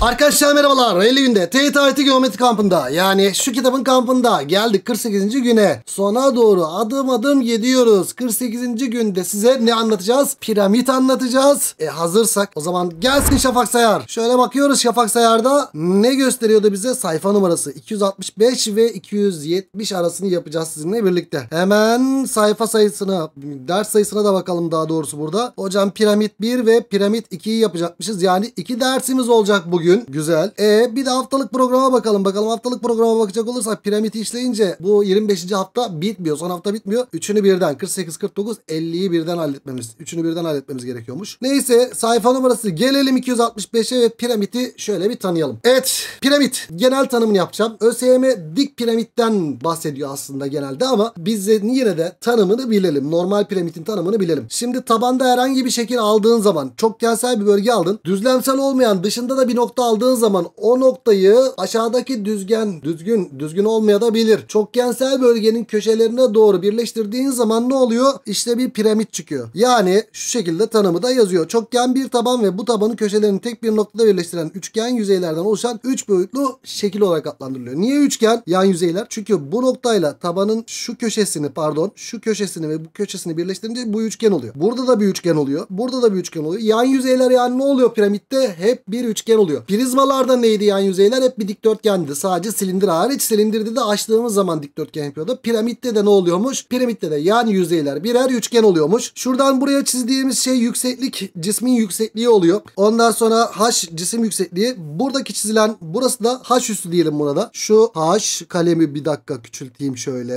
Arkadaşlar merhabalar. 50 günde TYT Geometri kampında yani şu kitabın kampında geldik 48. güne. Sona doğru adım adım gidiyoruz. 48. günde size ne anlatacağız? Piramit anlatacağız. E hazırsak o zaman gelsin Şafak Sayar. Şöyle bakıyoruz Şafak Sayar'da ne gösteriyordu bize? Sayfa numarası 265 ve 270 arasını yapacağız sizinle birlikte. Hemen sayfa sayısına, ders sayısına da bakalım daha doğrusu burada. Hocam piramit 1 ve piramit 2'yi yapacakmışız. Yani 2 dersimiz olacak bugün bugün. Güzel. E bir de haftalık programa bakalım. Bakalım haftalık programa bakacak olursak piramidi işleyince bu 25. hafta bitmiyor. Son hafta bitmiyor. Üçünü birden 48, 49, 50'yi birden halletmemiz. Üçünü birden halletmemiz gerekiyormuş. Neyse sayfa numarası gelelim 265'e ve piramidi şöyle bir tanıyalım. Evet piramit genel tanımını yapacağım. ÖSYM dik piramitten bahsediyor aslında genelde ama biz de yine de tanımını bilelim. Normal piramitin tanımını bilelim. Şimdi tabanda herhangi bir şekil aldığın zaman çok kensel bir bölge aldın. Düzlemsel olmayan dışında da bir nokta nokta aldığın zaman o noktayı aşağıdaki düzgen düzgün düzgün olmaya da bilir. Çokgensel bölgenin köşelerine doğru birleştirdiğin zaman ne oluyor? İşte bir piramit çıkıyor. Yani şu şekilde tanımı da yazıyor. Çokgen bir taban ve bu tabanın köşelerini tek bir noktada birleştiren üçgen yüzeylerden oluşan 3 boyutlu şekil olarak adlandırılıyor. Niye üçgen? Yan yüzeyler. Çünkü bu noktayla tabanın şu köşesini pardon şu köşesini ve bu köşesini birleştirince bu üçgen oluyor. Burada da bir üçgen oluyor. Burada da bir üçgen oluyor. Yan yüzeyler yani ne oluyor piramitte? Hep bir üçgen oluyor. Prizmalarda neydi yan yüzeyler? Hep bir dikdörtgendi. Sadece silindir hariç. Silindirde de açtığımız zaman dikdörtgen yapıyordu. Piramitte de ne oluyormuş? Piramitte de yan yüzeyler birer üçgen oluyormuş. Şuradan buraya çizdiğimiz şey yükseklik. Cismin yüksekliği oluyor. Ondan sonra h cisim yüksekliği. Buradaki çizilen burası da h üstü diyelim buna da. Şu h kalemi bir dakika küçülteyim şöyle.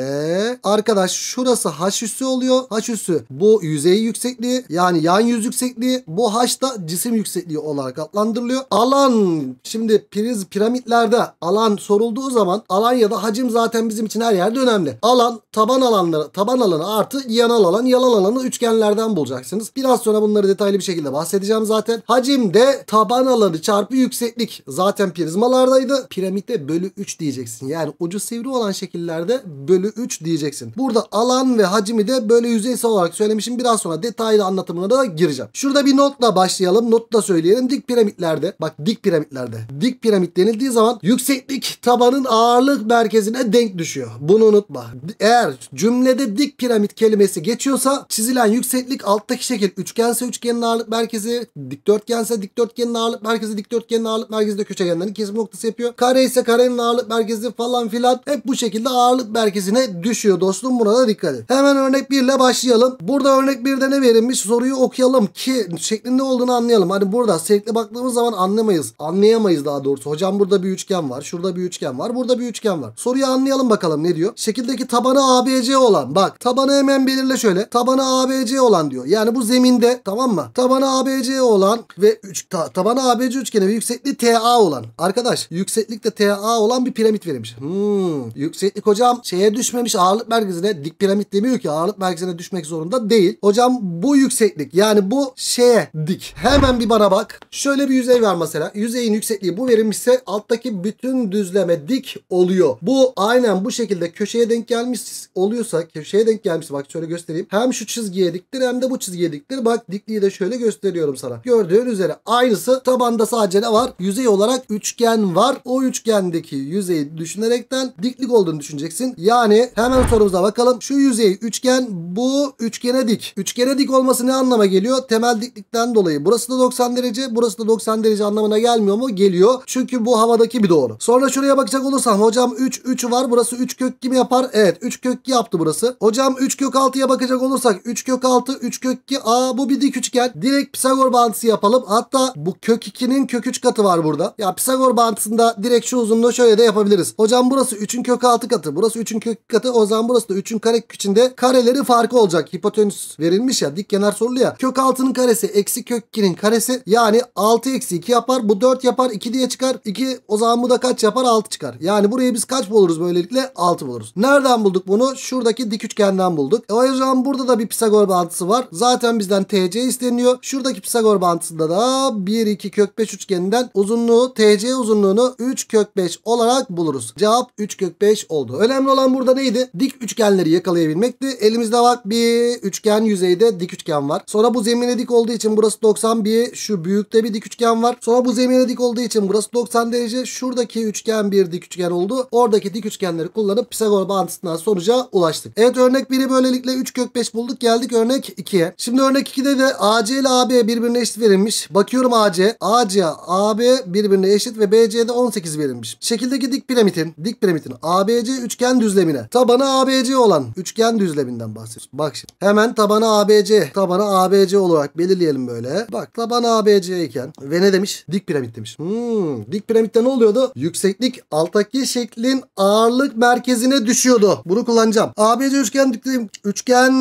Arkadaş şurası h üssü oluyor. H üssü bu yüzey yüksekliği yani yan yüz yüksekliği. Bu h da cisim yüksekliği olarak adlandırılıyor. Alan Hmm, şimdi priz piramitlerde alan sorulduğu zaman alan ya da hacim zaten bizim için her yerde önemli. Alan taban alanları taban alanı artı yanal alan yalal alanı üçgenlerden bulacaksınız. Biraz sonra bunları detaylı bir şekilde bahsedeceğim zaten. Hacim de taban alanı çarpı yükseklik zaten prizmalardaydı. Piramitte bölü 3 diyeceksin. Yani ucu sivri olan şekillerde bölü 3 diyeceksin. Burada alan ve hacimi de böyle yüzeysel olarak söylemişim. Biraz sonra detaylı anlatımına da gireceğim. Şurada bir notla başlayalım. notla söyleyelim. Dik piramitlerde bak dik piramitlerde piramitlerde. Dik piramit denildiği zaman yükseklik tabanın ağırlık merkezine denk düşüyor. Bunu unutma. Eğer cümlede dik piramit kelimesi geçiyorsa çizilen yükseklik alttaki şekil üçgense üçgenin ağırlık merkezi, dikdörtgense dikdörtgenin ağırlık merkezi, dikdörtgenin ağırlık merkezi de köşegenlerin kesim noktası yapıyor. Kare ise karenin ağırlık merkezi falan filan hep bu şekilde ağırlık merkezine düşüyor dostum. Buna da dikkat et. Hemen örnek 1 ile başlayalım. Burada örnek 1'de ne verilmiş? Soruyu okuyalım ki şeklinde olduğunu anlayalım. Hani burada sürekli baktığımız zaman anlamayız. Anlayamayız daha doğrusu. Hocam burada bir üçgen var. Şurada bir üçgen var. Burada bir üçgen var. Soruyu anlayalım bakalım ne diyor? Şekildeki tabanı ABC olan. Bak tabanı hemen belirle şöyle. Tabanı ABC olan diyor. Yani bu zeminde tamam mı? Tabanı ABC olan ve üç, ta, tabanı ABC üçgeni ve yüksekliği TA olan. Arkadaş yükseklikte TA olan bir piramit verilmiş. Hmm. Yükseklik hocam şeye düşmemiş ağırlık merkezine. Dik piramit demiyor ki ağırlık merkezine düşmek zorunda değil. Hocam bu yükseklik yani bu şeye dik. Hemen bir bana bak. Şöyle bir yüzey var mesela. Yüz yüzeyin yüksekliği bu verilmişse alttaki bütün düzleme dik oluyor. Bu aynen bu şekilde köşeye denk gelmiş oluyorsa köşeye denk gelmiş bak şöyle göstereyim. Hem şu çizgiye diktir hem de bu çizgiye diktir. Bak dikliği de şöyle gösteriyorum sana. Gördüğün üzere aynısı tabanda sadece ne var? Yüzey olarak üçgen var. O üçgendeki yüzeyi düşünerekten diklik olduğunu düşüneceksin. Yani hemen sorumuza bakalım. Şu yüzey üçgen bu üçgene dik. Üçgene dik olması ne anlama geliyor? Temel diklikten dolayı. Burası da 90 derece burası da 90 derece anlamına gel gelmiyor mu? Geliyor. Çünkü bu havadaki bir doğru. Sonra şuraya bakacak olursam hocam 3 3 var. Burası 3 kök gibi yapar. Evet 3 kök yaptı burası. Hocam 3 kök 6'ya bakacak olursak 3 kök 6 3 kök 2. Aa bu bir dik üçgen. Direkt Pisagor bağıntısı yapalım. Hatta bu kök 2'nin kök 3 katı var burada. Ya Pisagor bağıntısında direkt şu uzunluğu şöyle de yapabiliriz. Hocam burası 3'ün kök 6 katı. Burası 3'ün kök katı. O zaman burası da 3'ün kare içinde kareleri farkı olacak. Hipotenüs verilmiş ya. Dik kenar soruluyor. ya. Kök 6'nın karesi eksi kök 2'nin karesi yani 6 eksi 2 yapar. Bu bu 4 yapar 2 diye çıkar. 2 o zaman bu da kaç yapar 6 çıkar. Yani burayı biz kaç buluruz böylelikle 6 buluruz. Nereden bulduk bunu? Şuradaki dik üçgenden bulduk. E o yüzden burada da bir Pisagor bağıntısı var. Zaten bizden TC isteniyor. Şuradaki Pisagor bağıntısında da 1 2 kök 5 üçgeninden uzunluğu TC uzunluğunu 3 kök 5 olarak buluruz. Cevap 3 kök 5 oldu. Önemli olan burada neydi? Dik üçgenleri yakalayabilmekti. Elimizde bak bir üçgen yüzeyde dik üçgen var. Sonra bu zemine dik olduğu için burası 90 bir şu büyükte bir dik üçgen var. Sonra bu zemin eğimine dik olduğu için burası 90 derece. Şuradaki üçgen bir dik üçgen oldu. Oradaki dik üçgenleri kullanıp Pisagor bağıntısından sonuca ulaştık. Evet örnek 1'i böylelikle 3 kök 5 bulduk. Geldik örnek 2'ye. Şimdi örnek 2'de de AC ile AB birbirine eşit verilmiş. Bakıyorum AC, AC, AB birbirine eşit ve BC'de 18 verilmiş. Şekildeki dik piramitin, dik piramitin ABC üçgen düzlemine tabanı ABC olan üçgen düzleminden bahsediyoruz. Bak şimdi hemen tabanı ABC, tabanı ABC olarak belirleyelim böyle. Bak taban ABC iken ve ne demiş? Dik piramit piramit demiş. Hmm, dik piramitte ne oluyordu? Yükseklik alttaki şeklin ağırlık merkezine düşüyordu. Bunu kullanacağım. ABC üçgen düzlem, üçgen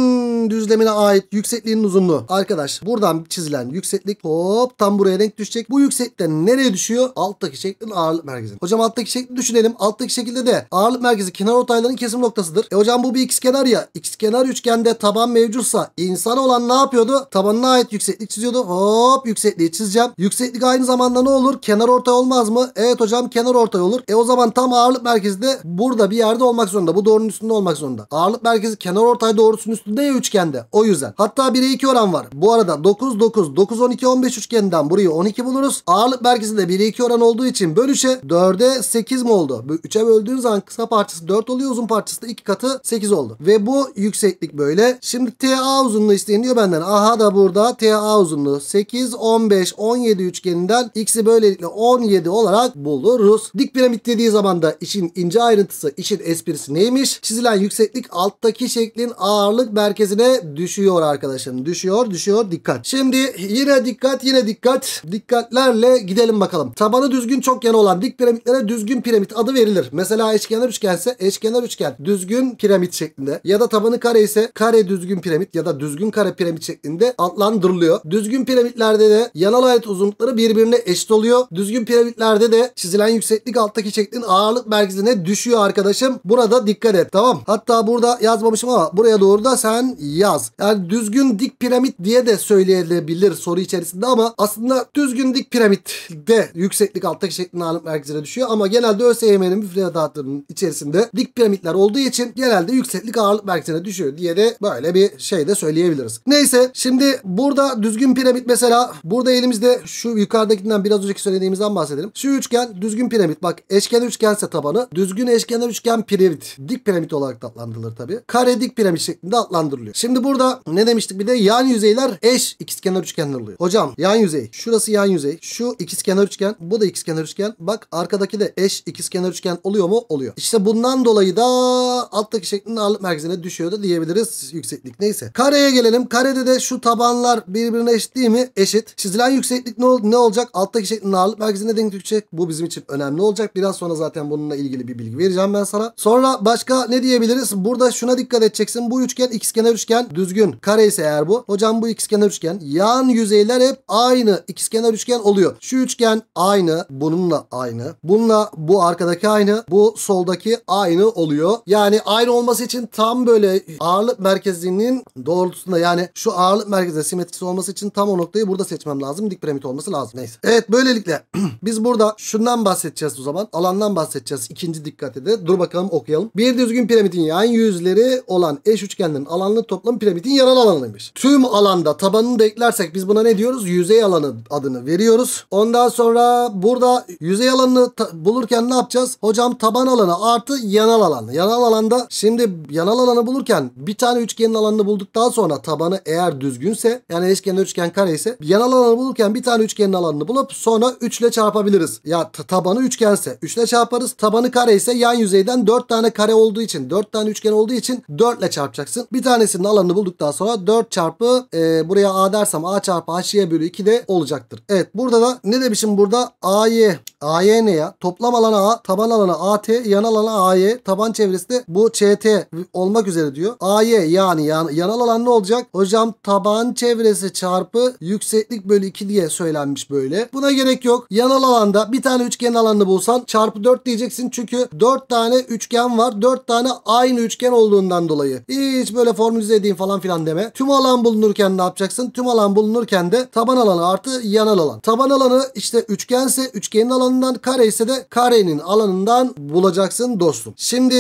düzlemine ait yüksekliğin uzunluğu. Arkadaş buradan çizilen yükseklik hop tam buraya renk düşecek. Bu yüksekten nereye düşüyor? Alttaki şeklin ağırlık merkezine. Hocam alttaki şekli düşünelim. Alttaki şekilde de ağırlık merkezi kenar ortayların kesim noktasıdır. E hocam bu bir ikizkenar ya. İkizkenar üçgende taban mevcutsa insan olan ne yapıyordu? Tabanına ait yükseklik çiziyordu. Hop yüksekliği çizeceğim. Yükseklik aynı zamanda ne ne olur? Kenar ortay olmaz mı? Evet hocam kenar ortay olur. E o zaman tam ağırlık merkezde burada bir yerde olmak zorunda. Bu doğrunun üstünde olmak zorunda. Ağırlık merkezi kenar ortay doğrusunun üstünde ya üçgende. O yüzden. Hatta 1'e 2 oran var. Bu arada 9 9 9 12 15 üçgeninden burayı 12 buluruz. Ağırlık merkezi de 1'e 2 oran olduğu için bölüşe 3'e 4'e 8 mi oldu? 3'e böldüğün zaman kısa parçası 4 oluyor uzun parçası da 2 katı 8 oldu. Ve bu yükseklik böyle. Şimdi TA uzunluğu isteniyor benden. Aha da burada TA uzunluğu 8 15 17 üçgeninden x'e X'i böylelikle 17 olarak buluruz. Dik piramit dediği zaman da işin ince ayrıntısı, işin esprisi neymiş? Çizilen yükseklik alttaki şeklin ağırlık merkezine düşüyor arkadaşım. Düşüyor, düşüyor. Dikkat. Şimdi yine dikkat, yine dikkat. Dikkatlerle gidelim bakalım. Tabanı düzgün çok yan olan dik piramitlere düzgün piramit adı verilir. Mesela eşkenar üçgense eşkenar üçgen düzgün piramit şeklinde ya da tabanı kare ise kare düzgün piramit ya da düzgün kare piramit şeklinde adlandırılıyor. Düzgün piramitlerde de yanal ayet uzunlukları birbirine eşit üst oluyor. Düzgün piramitlerde de çizilen yükseklik alttaki çektiğin ağırlık merkezine düşüyor arkadaşım. Burada dikkat et tamam. Hatta burada yazmamışım ama buraya doğru da sen yaz. Yani düzgün dik piramit diye de söyleyebilir soru içerisinde ama aslında düzgün dik piramitte yükseklik alttaki şeklin ağırlık merkezine düşüyor ama genelde ÖSYM'nin müfredatının içerisinde dik piramitler olduğu için genelde yükseklik ağırlık merkezine düşüyor diye de böyle bir şey de söyleyebiliriz. Neyse şimdi burada düzgün piramit mesela burada elimizde şu yukarıdakinden biraz az önceki söylediğimizden bahsedelim. Şu üçgen düzgün piramit. Bak eşkenar üçgense tabanı. Düzgün eşkenar üçgen piramit. Dik piramit olarak da adlandırılır tabi. Kare dik piramit şeklinde adlandırılıyor. Şimdi burada ne demiştik bir de yan yüzeyler eş ikizkenar üçgenler oluyor. Hocam yan yüzey. Şurası yan yüzey. Şu ikizkenar üçgen. Bu da ikizkenar üçgen. Bak arkadaki de eş ikizkenar üçgen oluyor mu? Oluyor. İşte bundan dolayı da alttaki şeklin ağırlık merkezine düşüyor da diyebiliriz yükseklik. Neyse. Kareye gelelim. Karede de şu tabanlar birbirine eşit değil mi? Eşit. Çizilen yükseklik ne, ne olacak? Altta Kampüsteki şeklini ağırlık merkezine denk düşecek. Bu bizim için önemli olacak. Biraz sonra zaten bununla ilgili bir bilgi vereceğim ben sana. Sonra başka ne diyebiliriz? Burada şuna dikkat edeceksin. Bu üçgen ikizkenar üçgen düzgün. Kare ise eğer bu. Hocam bu ikizkenar üçgen. Yan yüzeyler hep aynı ikizkenar üçgen oluyor. Şu üçgen aynı. Bununla aynı. Bununla bu arkadaki aynı. Bu soldaki aynı oluyor. Yani aynı olması için tam böyle ağırlık merkezinin doğrultusunda yani şu ağırlık merkezde simetrisi olması için tam o noktayı burada seçmem lazım. Dik piramit olması lazım. Neyse. Evet böylelikle biz burada şundan bahsedeceğiz o zaman. Alandan bahsedeceğiz ikinci dikkat edin Dur bakalım okuyalım. Bir düzgün piramidin yan yüzleri olan eş üçgenlerin alanlı toplamı piramidin yanal alanıymış. Tüm alanda tabanını da eklersek biz buna ne diyoruz? Yüzey alanı adını veriyoruz. Ondan sonra burada yüzey alanını bulurken ne yapacağız? Hocam taban alanı artı yanal alan. Yanal alanda şimdi yanal alanı bulurken bir tane üçgenin alanını bulduktan sonra tabanı eğer düzgünse yani eşkenar üçgen kare ise yanal alanı bulurken bir tane üçgenin alanını bulup Sonra 3 ile çarpabiliriz. Ya tabanı üçgense 3 ile çarparız. Tabanı kare ise yan yüzeyden 4 tane kare olduğu için 4 tane üçgen olduğu için 4 ile çarpacaksın. Bir tanesinin alanını bulduktan sonra 4 çarpı e, buraya a dersem a çarpı h'ye bölü 2 de olacaktır. Evet burada da ne demişim burada a'yı AY ne ya? Toplam alana A, taban alana AT, yan alana AY, taban çevresi de bu ÇT olmak üzere diyor. AY yani yan, yanal alan ne olacak? Hocam taban çevresi çarpı yükseklik bölü 2 diye söylenmiş böyle. Buna gerek yok. Yan alanda bir tane üçgen alanını bulsan çarpı 4 diyeceksin. Çünkü 4 tane üçgen var. 4 tane aynı üçgen olduğundan dolayı. Hiç böyle formülize edeyim falan filan deme. Tüm alan bulunurken ne yapacaksın? Tüm alan bulunurken de taban alanı artı yan alan. Taban alanı işte üçgense üçgenin alanı alanından kare ise de karenin alanından bulacaksın dostum. Şimdi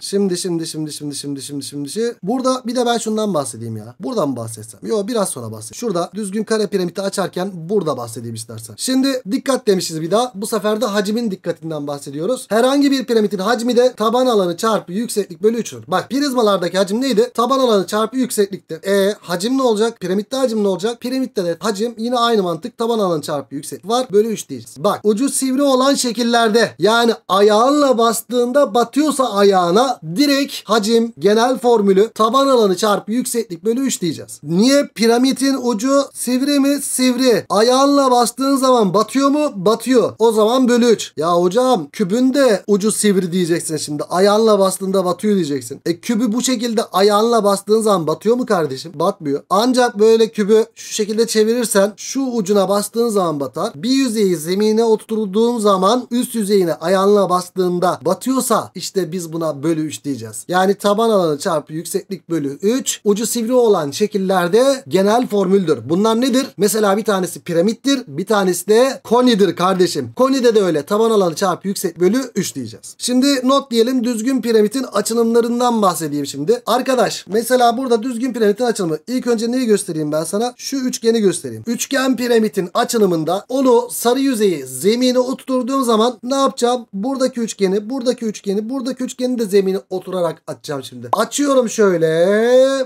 şimdi şimdi şimdi şimdi şimdi şimdi şimdi burada bir de ben şundan bahsedeyim ya. Buradan bahsetsem. Yo biraz sonra bahsedeyim. Şurada düzgün kare piramidi açarken burada bahsedeyim istersen. Şimdi dikkat demişiz bir daha. Bu sefer de hacmin dikkatinden bahsediyoruz. Herhangi bir piramidin hacmi de taban alanı çarpı yükseklik bölü 3'tür. Bak prizmalardaki hacim neydi? Taban alanı çarpı yükseklikti. E hacim ne olacak? Piramitte hacim ne olacak? Piramitte de hacim yine aynı mantık taban alanı çarpı yükseklik var. Bölü 3 diyeceğiz. Bak ucu sivri olan şekillerde yani ayağınla bastığında batıyorsa ayağına direkt hacim genel formülü taban alanı çarpı yükseklik bölü 3 diyeceğiz. Niye? Piramidin ucu sivri mi? Sivri. Ayağınla bastığın zaman batıyor mu? Batıyor. O zaman bölü 3. Ya hocam kübünde ucu sivri diyeceksin şimdi. Ayağınla bastığında batıyor diyeceksin. E kübü bu şekilde ayağınla bastığın zaman batıyor mu kardeşim? Batmıyor. Ancak böyle kübü şu şekilde çevirirsen şu ucuna bastığın zaman batar. Bir yüzeyi zemine otur oturduğum zaman üst yüzeyine ayağınla bastığında batıyorsa işte biz buna bölü 3 diyeceğiz. Yani taban alanı çarpı yükseklik bölü 3 ucu sivri olan şekillerde genel formüldür. Bunlar nedir? Mesela bir tanesi piramittir bir tanesi de konidir kardeşim. Konide de öyle taban alanı çarpı yüksek bölü 3 diyeceğiz. Şimdi not diyelim düzgün piramitin açılımlarından bahsedeyim şimdi. Arkadaş mesela burada düzgün piramitin açılımı. İlk önce neyi göstereyim ben sana? Şu üçgeni göstereyim. Üçgen piramitin açılımında onu sarı yüzeyi z zemine oturduğum zaman ne yapacağım? Buradaki üçgeni, buradaki üçgeni, buradaki üçgeni de zemini oturarak atacağım şimdi. Açıyorum şöyle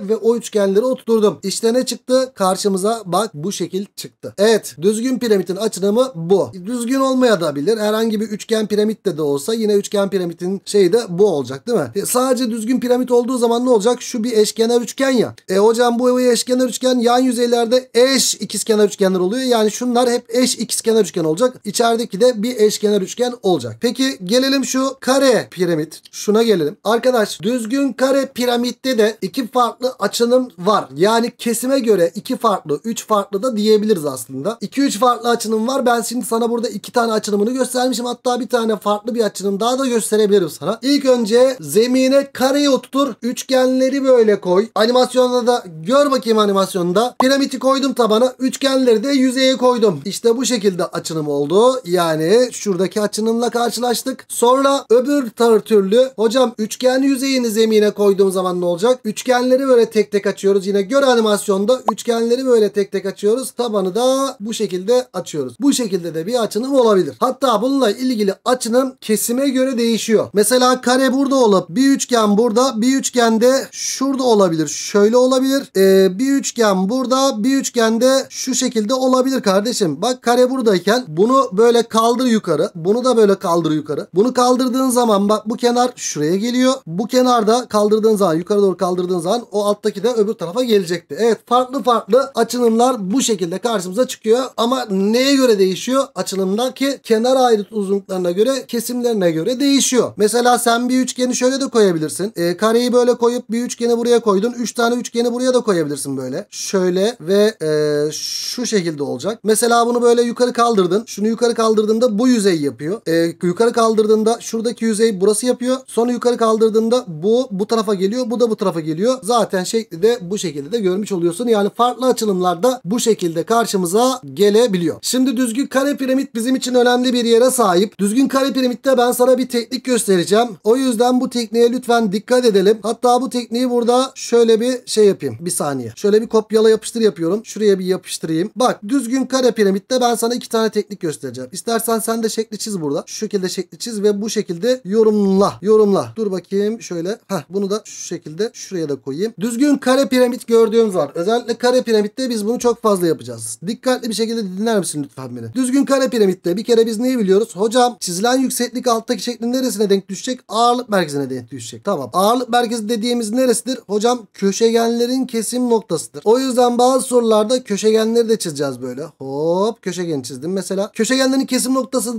ve o üçgenleri oturdum. İşte ne çıktı? Karşımıza bak bu şekil çıktı. Evet düzgün piramitin açılımı bu. Düzgün olmaya da bilir. Herhangi bir üçgen piramit de de olsa yine üçgen piramitin şeyi de bu olacak değil mi? E, sadece düzgün piramit olduğu zaman ne olacak? Şu bir eşkenar üçgen ya. E hocam bu eşkenar üçgen yan yüzeylerde eş ikizkenar üçgenler oluyor. Yani şunlar hep eş ikizkenar üçgen olacak. İçeride Yukarıdaki de bir eşkenar üçgen olacak. Peki gelelim şu kare piramit. Şuna gelelim. Arkadaş düzgün kare piramitte de iki farklı açınım var. Yani kesime göre iki farklı, üç farklı da diyebiliriz aslında. İki üç farklı açınım var. Ben şimdi sana burada iki tane açınımını göstermişim. Hatta bir tane farklı bir açınım daha da gösterebilirim sana. İlk önce zemine kareyi oturtur. Üçgenleri böyle koy. Animasyonda da gör bakayım animasyonda. Piramiti koydum tabana. Üçgenleri de yüzeye koydum. İşte bu şekilde açınım oldu. Yani şuradaki açınımla karşılaştık. Sonra öbür tar türlü hocam üçgenli yüzeyini zemine koyduğum zaman ne olacak? Üçgenleri böyle tek tek açıyoruz. Yine gör animasyonda üçgenleri böyle tek tek açıyoruz. Tabanı da bu şekilde açıyoruz. Bu şekilde de bir açınım olabilir. Hatta bununla ilgili açınım kesime göre değişiyor. Mesela kare burada olup bir üçgen burada bir üçgen de şurada olabilir. Şöyle olabilir. Ee, bir üçgen burada bir üçgen de şu şekilde olabilir kardeşim. Bak kare buradayken bunu böyle böyle kaldır yukarı. Bunu da böyle kaldır yukarı. Bunu kaldırdığın zaman bak bu kenar şuraya geliyor. Bu kenarda kaldırdığın zaman yukarı doğru kaldırdığın zaman o alttaki de öbür tarafa gelecekti. Evet farklı farklı açılımlar bu şekilde karşımıza çıkıyor. Ama neye göre değişiyor? ki kenar ayrıt uzunluklarına göre kesimlerine göre değişiyor. Mesela sen bir üçgeni şöyle de koyabilirsin. E, kareyi böyle koyup bir üçgeni buraya koydun. Üç tane üçgeni buraya da koyabilirsin böyle. Şöyle ve e, şu şekilde olacak. Mesela bunu böyle yukarı kaldırdın. Şunu yukarı Kaldırdığında bu yüzey yapıyor. E, yukarı kaldırdığında şuradaki yüzey burası yapıyor. Sonra yukarı kaldırdığında bu bu tarafa geliyor. Bu da bu tarafa geliyor. Zaten şekli de bu şekilde de görmüş oluyorsun. Yani farklı açılımlarda bu şekilde karşımıza gelebiliyor. Şimdi düzgün kare piramit bizim için önemli bir yere sahip. Düzgün kare piramitte ben sana bir teknik göstereceğim. O yüzden bu tekniğe lütfen dikkat edelim. Hatta bu tekniği burada şöyle bir şey yapayım. Bir saniye. Şöyle bir kopyala yapıştır yapıyorum. Şuraya bir yapıştırayım. Bak düzgün kare piramitte ben sana iki tane teknik göstereceğim arkadaşlar. İstersen sen de şekli çiz burada. Şu şekilde şekli çiz ve bu şekilde yorumla. Yorumla. Dur bakayım şöyle. Heh, bunu da şu şekilde şuraya da koyayım. Düzgün kare piramit gördüğümüz var. Özellikle kare piramitte biz bunu çok fazla yapacağız. Dikkatli bir şekilde dinler misin lütfen beni? Düzgün kare piramitte bir kere biz neyi biliyoruz? Hocam çizilen yükseklik alttaki şeklin neresine denk düşecek? Ağırlık merkezine denk düşecek. Tamam. Ağırlık merkezi dediğimiz neresidir? Hocam köşegenlerin kesim noktasıdır. O yüzden bazı sorularda köşegenleri de çizeceğiz böyle. Hop köşegen çizdim. Mesela köşegenler kendini kesim noktası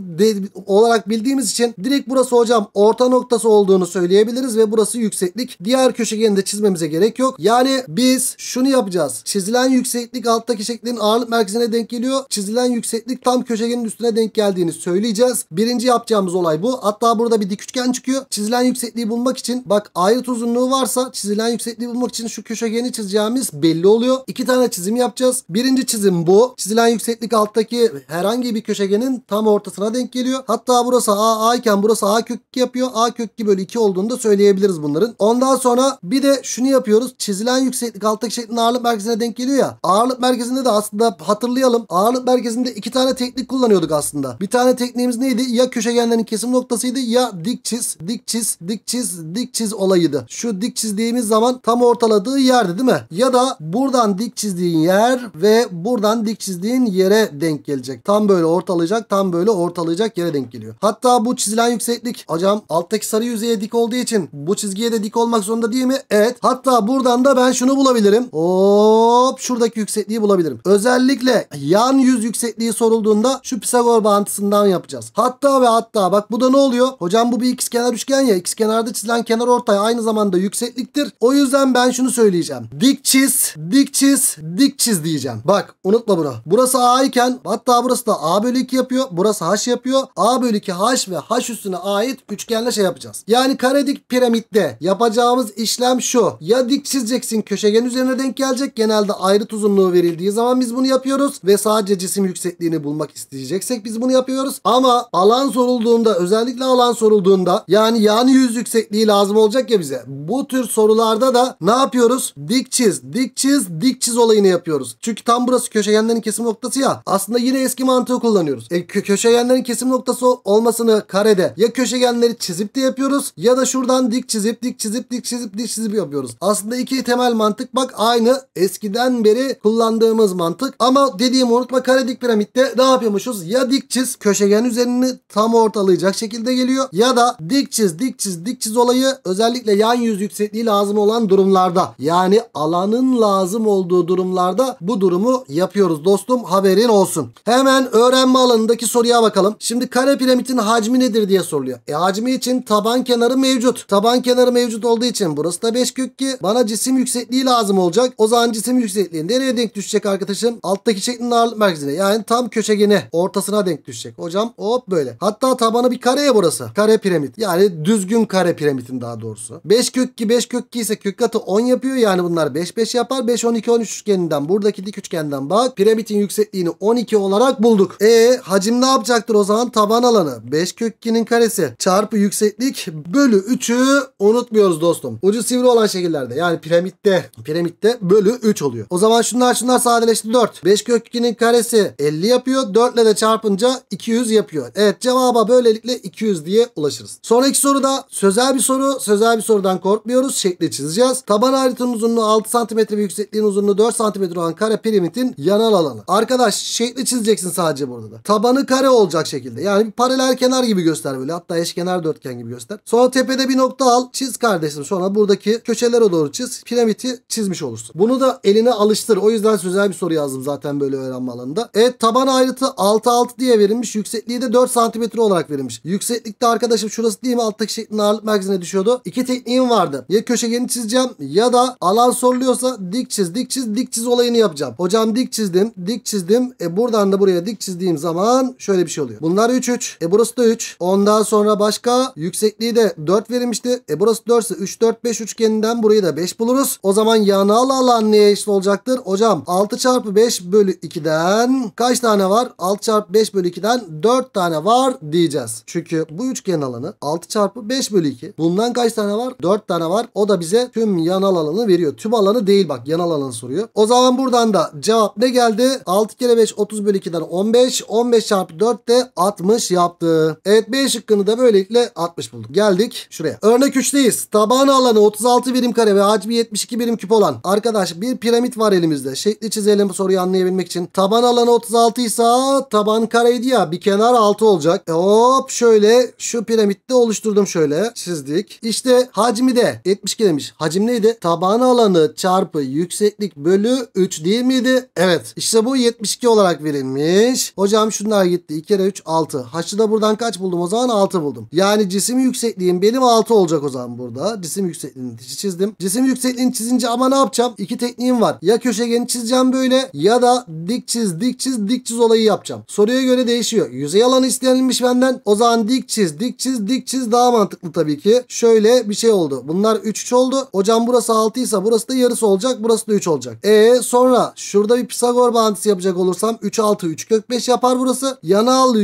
olarak bildiğimiz için direkt burası hocam orta noktası olduğunu söyleyebiliriz ve burası yükseklik. Diğer köşegeni de çizmemize gerek yok. Yani biz şunu yapacağız. Çizilen yükseklik alttaki şeklin ağırlık merkezine denk geliyor. Çizilen yükseklik tam köşegenin üstüne denk geldiğini söyleyeceğiz. Birinci yapacağımız olay bu. Hatta burada bir dik üçgen çıkıyor. Çizilen yüksekliği bulmak için bak ayrıt uzunluğu varsa çizilen yüksekliği bulmak için şu köşegeni çizeceğimiz belli oluyor. İki tane çizim yapacağız. Birinci çizim bu. Çizilen yükseklik alttaki herhangi bir köşegenin karenin tam ortasına denk geliyor. Hatta burası A, A iken burası A kök 2 yapıyor. A kök 2 bölü 2 olduğunu da söyleyebiliriz bunların. Ondan sonra bir de şunu yapıyoruz. Çizilen yükseklik alttaki şeklin ağırlık merkezine denk geliyor ya. Ağırlık merkezinde de aslında hatırlayalım. Ağırlık merkezinde iki tane teknik kullanıyorduk aslında. Bir tane tekniğimiz neydi? Ya köşegenlerin kesim noktasıydı ya dik çiz, dik çiz, dik çiz, dik çiz olayıydı. Şu dik çizdiğimiz zaman tam ortaladığı yerdi değil mi? Ya da buradan dik çizdiğin yer ve buradan dik çizdiğin yere denk gelecek. Tam böyle ortalayacak olacak. Tam böyle ortalayacak yere denk geliyor. Hatta bu çizilen yükseklik hocam alttaki sarı yüzeye dik olduğu için bu çizgiye de dik olmak zorunda değil mi? Evet. Hatta buradan da ben şunu bulabilirim. Hop şuradaki yüksekliği bulabilirim. Özellikle yan yüz yüksekliği sorulduğunda şu Pisagor bağıntısından yapacağız. Hatta ve hatta bak bu da ne oluyor? Hocam bu bir x kenar üçgen ya. X İkizkenarda çizilen kenar ortay aynı zamanda yüksekliktir. O yüzden ben şunu söyleyeceğim. Dik çiz, dik çiz, dik çiz diyeceğim. Bak unutma bunu. Burası A iken hatta burası da A bölü 2 yapıyor. Burası H yapıyor. A bölü 2 H ve H üstüne ait üçgenle şey yapacağız. Yani karedik piramitte yapacağımız işlem şu. Ya dik çizeceksin köşegen üzerine denk gelecek. Genelde ayrıt uzunluğu verildiği zaman biz bunu yapıyoruz. Ve sadece cisim yüksekliğini bulmak isteyeceksek biz bunu yapıyoruz. Ama alan sorulduğunda özellikle alan sorulduğunda yani yani yüz yüksekliği lazım olacak ya bize. Bu tür sorularda da ne yapıyoruz? Dik çiz, dik çiz, dik çiz olayını yapıyoruz. Çünkü tam burası köşegenlerin kesim noktası ya. Aslında yine eski mantığı kullanıyoruz e, kö köşegenlerin kesim noktası olmasını karede ya köşegenleri çizip de yapıyoruz ya da şuradan dik çizip dik çizip dik çizip dik çizip yapıyoruz. Aslında iki temel mantık bak aynı eskiden beri kullandığımız mantık ama dediğimi unutma kare dik piramitte ne yapıyormuşuz? Ya dik çiz köşegen üzerini tam ortalayacak şekilde geliyor ya da dik çiz dik çiz dik çiz olayı özellikle yan yüz yüksekliği lazım olan durumlarda yani alanın lazım olduğu durumlarda bu durumu yapıyoruz dostum haberin olsun. Hemen öğrenme alanı alanındaki soruya bakalım. Şimdi kare piramidin hacmi nedir diye soruluyor. E hacmi için taban kenarı mevcut. Taban kenarı mevcut olduğu için burası da 5 kök ki bana cisim yüksekliği lazım olacak. O zaman cisim yüksekliği nereye denk düşecek arkadaşım? Alttaki şeklin ağırlık merkezine yani tam köşegene ortasına denk düşecek. Hocam hop böyle. Hatta tabanı bir kareye burası. Kare piramit. Yani düzgün kare piramidin daha doğrusu. 5 kök ki 5 kök ki ise kök katı 10 yapıyor yani bunlar 5 5 yapar. 5 12 13 üçgeninden buradaki dik üçgenden bak. Piramidin yüksekliğini 12 olarak bulduk. E Hacim ne yapacaktır o zaman? Taban alanı. 5 kök 2'nin karesi çarpı yükseklik bölü 3'ü unutmuyoruz dostum. Ucu sivri olan şekillerde yani piramitte piramitte bölü 3 oluyor. O zaman şunlar şunlar sadeleşti 4. 5 kök 2'nin karesi 50 yapıyor. 4 ile de çarpınca 200 yapıyor. Evet cevaba böylelikle 200 diye ulaşırız. Sonraki da sözel bir soru. Sözel bir sorudan korkmuyoruz. Şekli çizeceğiz. Taban haritanın uzunluğu 6 cm ve yüksekliğin uzunluğu 4 cm olan kare piramitin yanal alanı. Arkadaş şekli çizeceksin sadece burada da tabanı kare olacak şekilde. Yani paralel kenar gibi göster böyle. Hatta eşkenar dörtgen gibi göster. Sonra tepede bir nokta al. Çiz kardeşim. Sonra buradaki köşelere doğru çiz. Piramidi çizmiş olursun. Bunu da eline alıştır. O yüzden özel bir soru yazdım zaten böyle öğrenme alanında. Evet taban ayrıtı 6 6 diye verilmiş. Yüksekliği de 4 cm olarak verilmiş. Yükseklikte arkadaşım şurası değil mi? Alttaki şeklin ağırlık merkezine düşüyordu. İki tekniğim vardı. Ya köşegeni çizeceğim ya da alan soruluyorsa dik çiz dik çiz dik çiz olayını yapacağım. Hocam dik çizdim dik çizdim. E buradan da buraya dik çizdiğim zaman zaman şöyle bir şey oluyor. Bunlar 3 3. E burası da 3. Ondan sonra başka yüksekliği de 4 verilmişti. E burası 4 ise 3 4 5 üçgeninden burayı da 5 buluruz. O zaman yanal alan neye eşit olacaktır? Hocam 6 çarpı 5 bölü 2'den kaç tane var? 6 çarpı 5 bölü 2'den 4 tane var diyeceğiz. Çünkü bu üçgen alanı 6 çarpı 5 bölü 2. Bundan kaç tane var? 4 tane var. O da bize tüm yanal alanı veriyor. Tüm alanı değil bak yanal alanı soruyor. O zaman buradan da cevap ne geldi? 6 kere 5 30 bölü 2'den 15. 15 15 çarpı 4 de 60 yaptı. Evet B şıkkını da böylelikle 60 bulduk. Geldik şuraya. Örnek 3'teyiz. Taban alanı 36 birim kare ve hacmi 72 birim küp olan. Arkadaş bir piramit var elimizde. Şekli çizelim soruyu anlayabilmek için. Taban alanı 36 ise taban kareydi ya. Bir kenar 6 olacak. E hop şöyle şu piramitte oluşturdum şöyle. Çizdik. İşte hacmi de 72 demiş. Hacim neydi? Taban alanı çarpı yükseklik bölü 3 değil miydi? Evet. İşte bu 72 olarak verilmiş. Hocam şu şunlar gitti. 2 kere 3 6. Haçlı da buradan kaç buldum o zaman? 6 buldum. Yani cisim yüksekliğim benim 6 olacak o zaman burada. Cisim yüksekliğini çizdim. Cisim yüksekliğini çizince ama ne yapacağım? İki tekniğim var. Ya köşegeni çizeceğim böyle ya da dik çiz dik çiz dik çiz olayı yapacağım. Soruya göre değişiyor. Yüzey alanı istenilmiş benden. O zaman dik çiz dik çiz dik çiz daha mantıklı tabii ki. Şöyle bir şey oldu. Bunlar 3 3 oldu. Hocam burası 6 ise burası da yarısı olacak. Burası da 3 olacak. E sonra şurada bir Pisagor bağıntısı yapacak olursam 3 6 3 kök 5 yapar burası olması yanal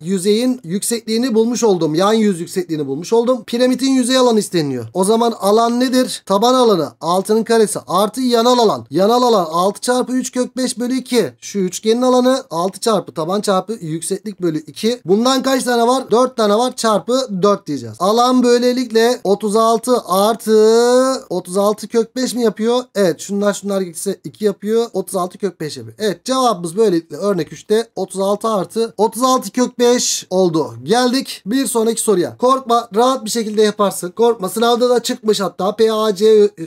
yüzeyin yüksekliğini bulmuş oldum. Yan yüz yüksekliğini bulmuş oldum. Piramidin yüzey alanı isteniyor. O zaman alan nedir? Taban alanı 6'nın karesi artı yanal alan. Yanal alan 6 çarpı 3 kök 5 bölü 2. Şu üçgenin alanı 6 çarpı taban çarpı yükseklik bölü 2. Bundan kaç tane var? 4 tane var çarpı 4 diyeceğiz. Alan böylelikle 36 artı 36 kök 5 mi yapıyor? Evet şunlar şunlar gitse 2 yapıyor. 36 kök 5 yapıyor. Evet cevabımız böylelikle örnek 3'te 36 artı 36 kök 5 oldu. Geldik bir sonraki soruya. Korkma rahat bir şekilde yaparsın. Korkma sınavda da çıkmış hatta PAC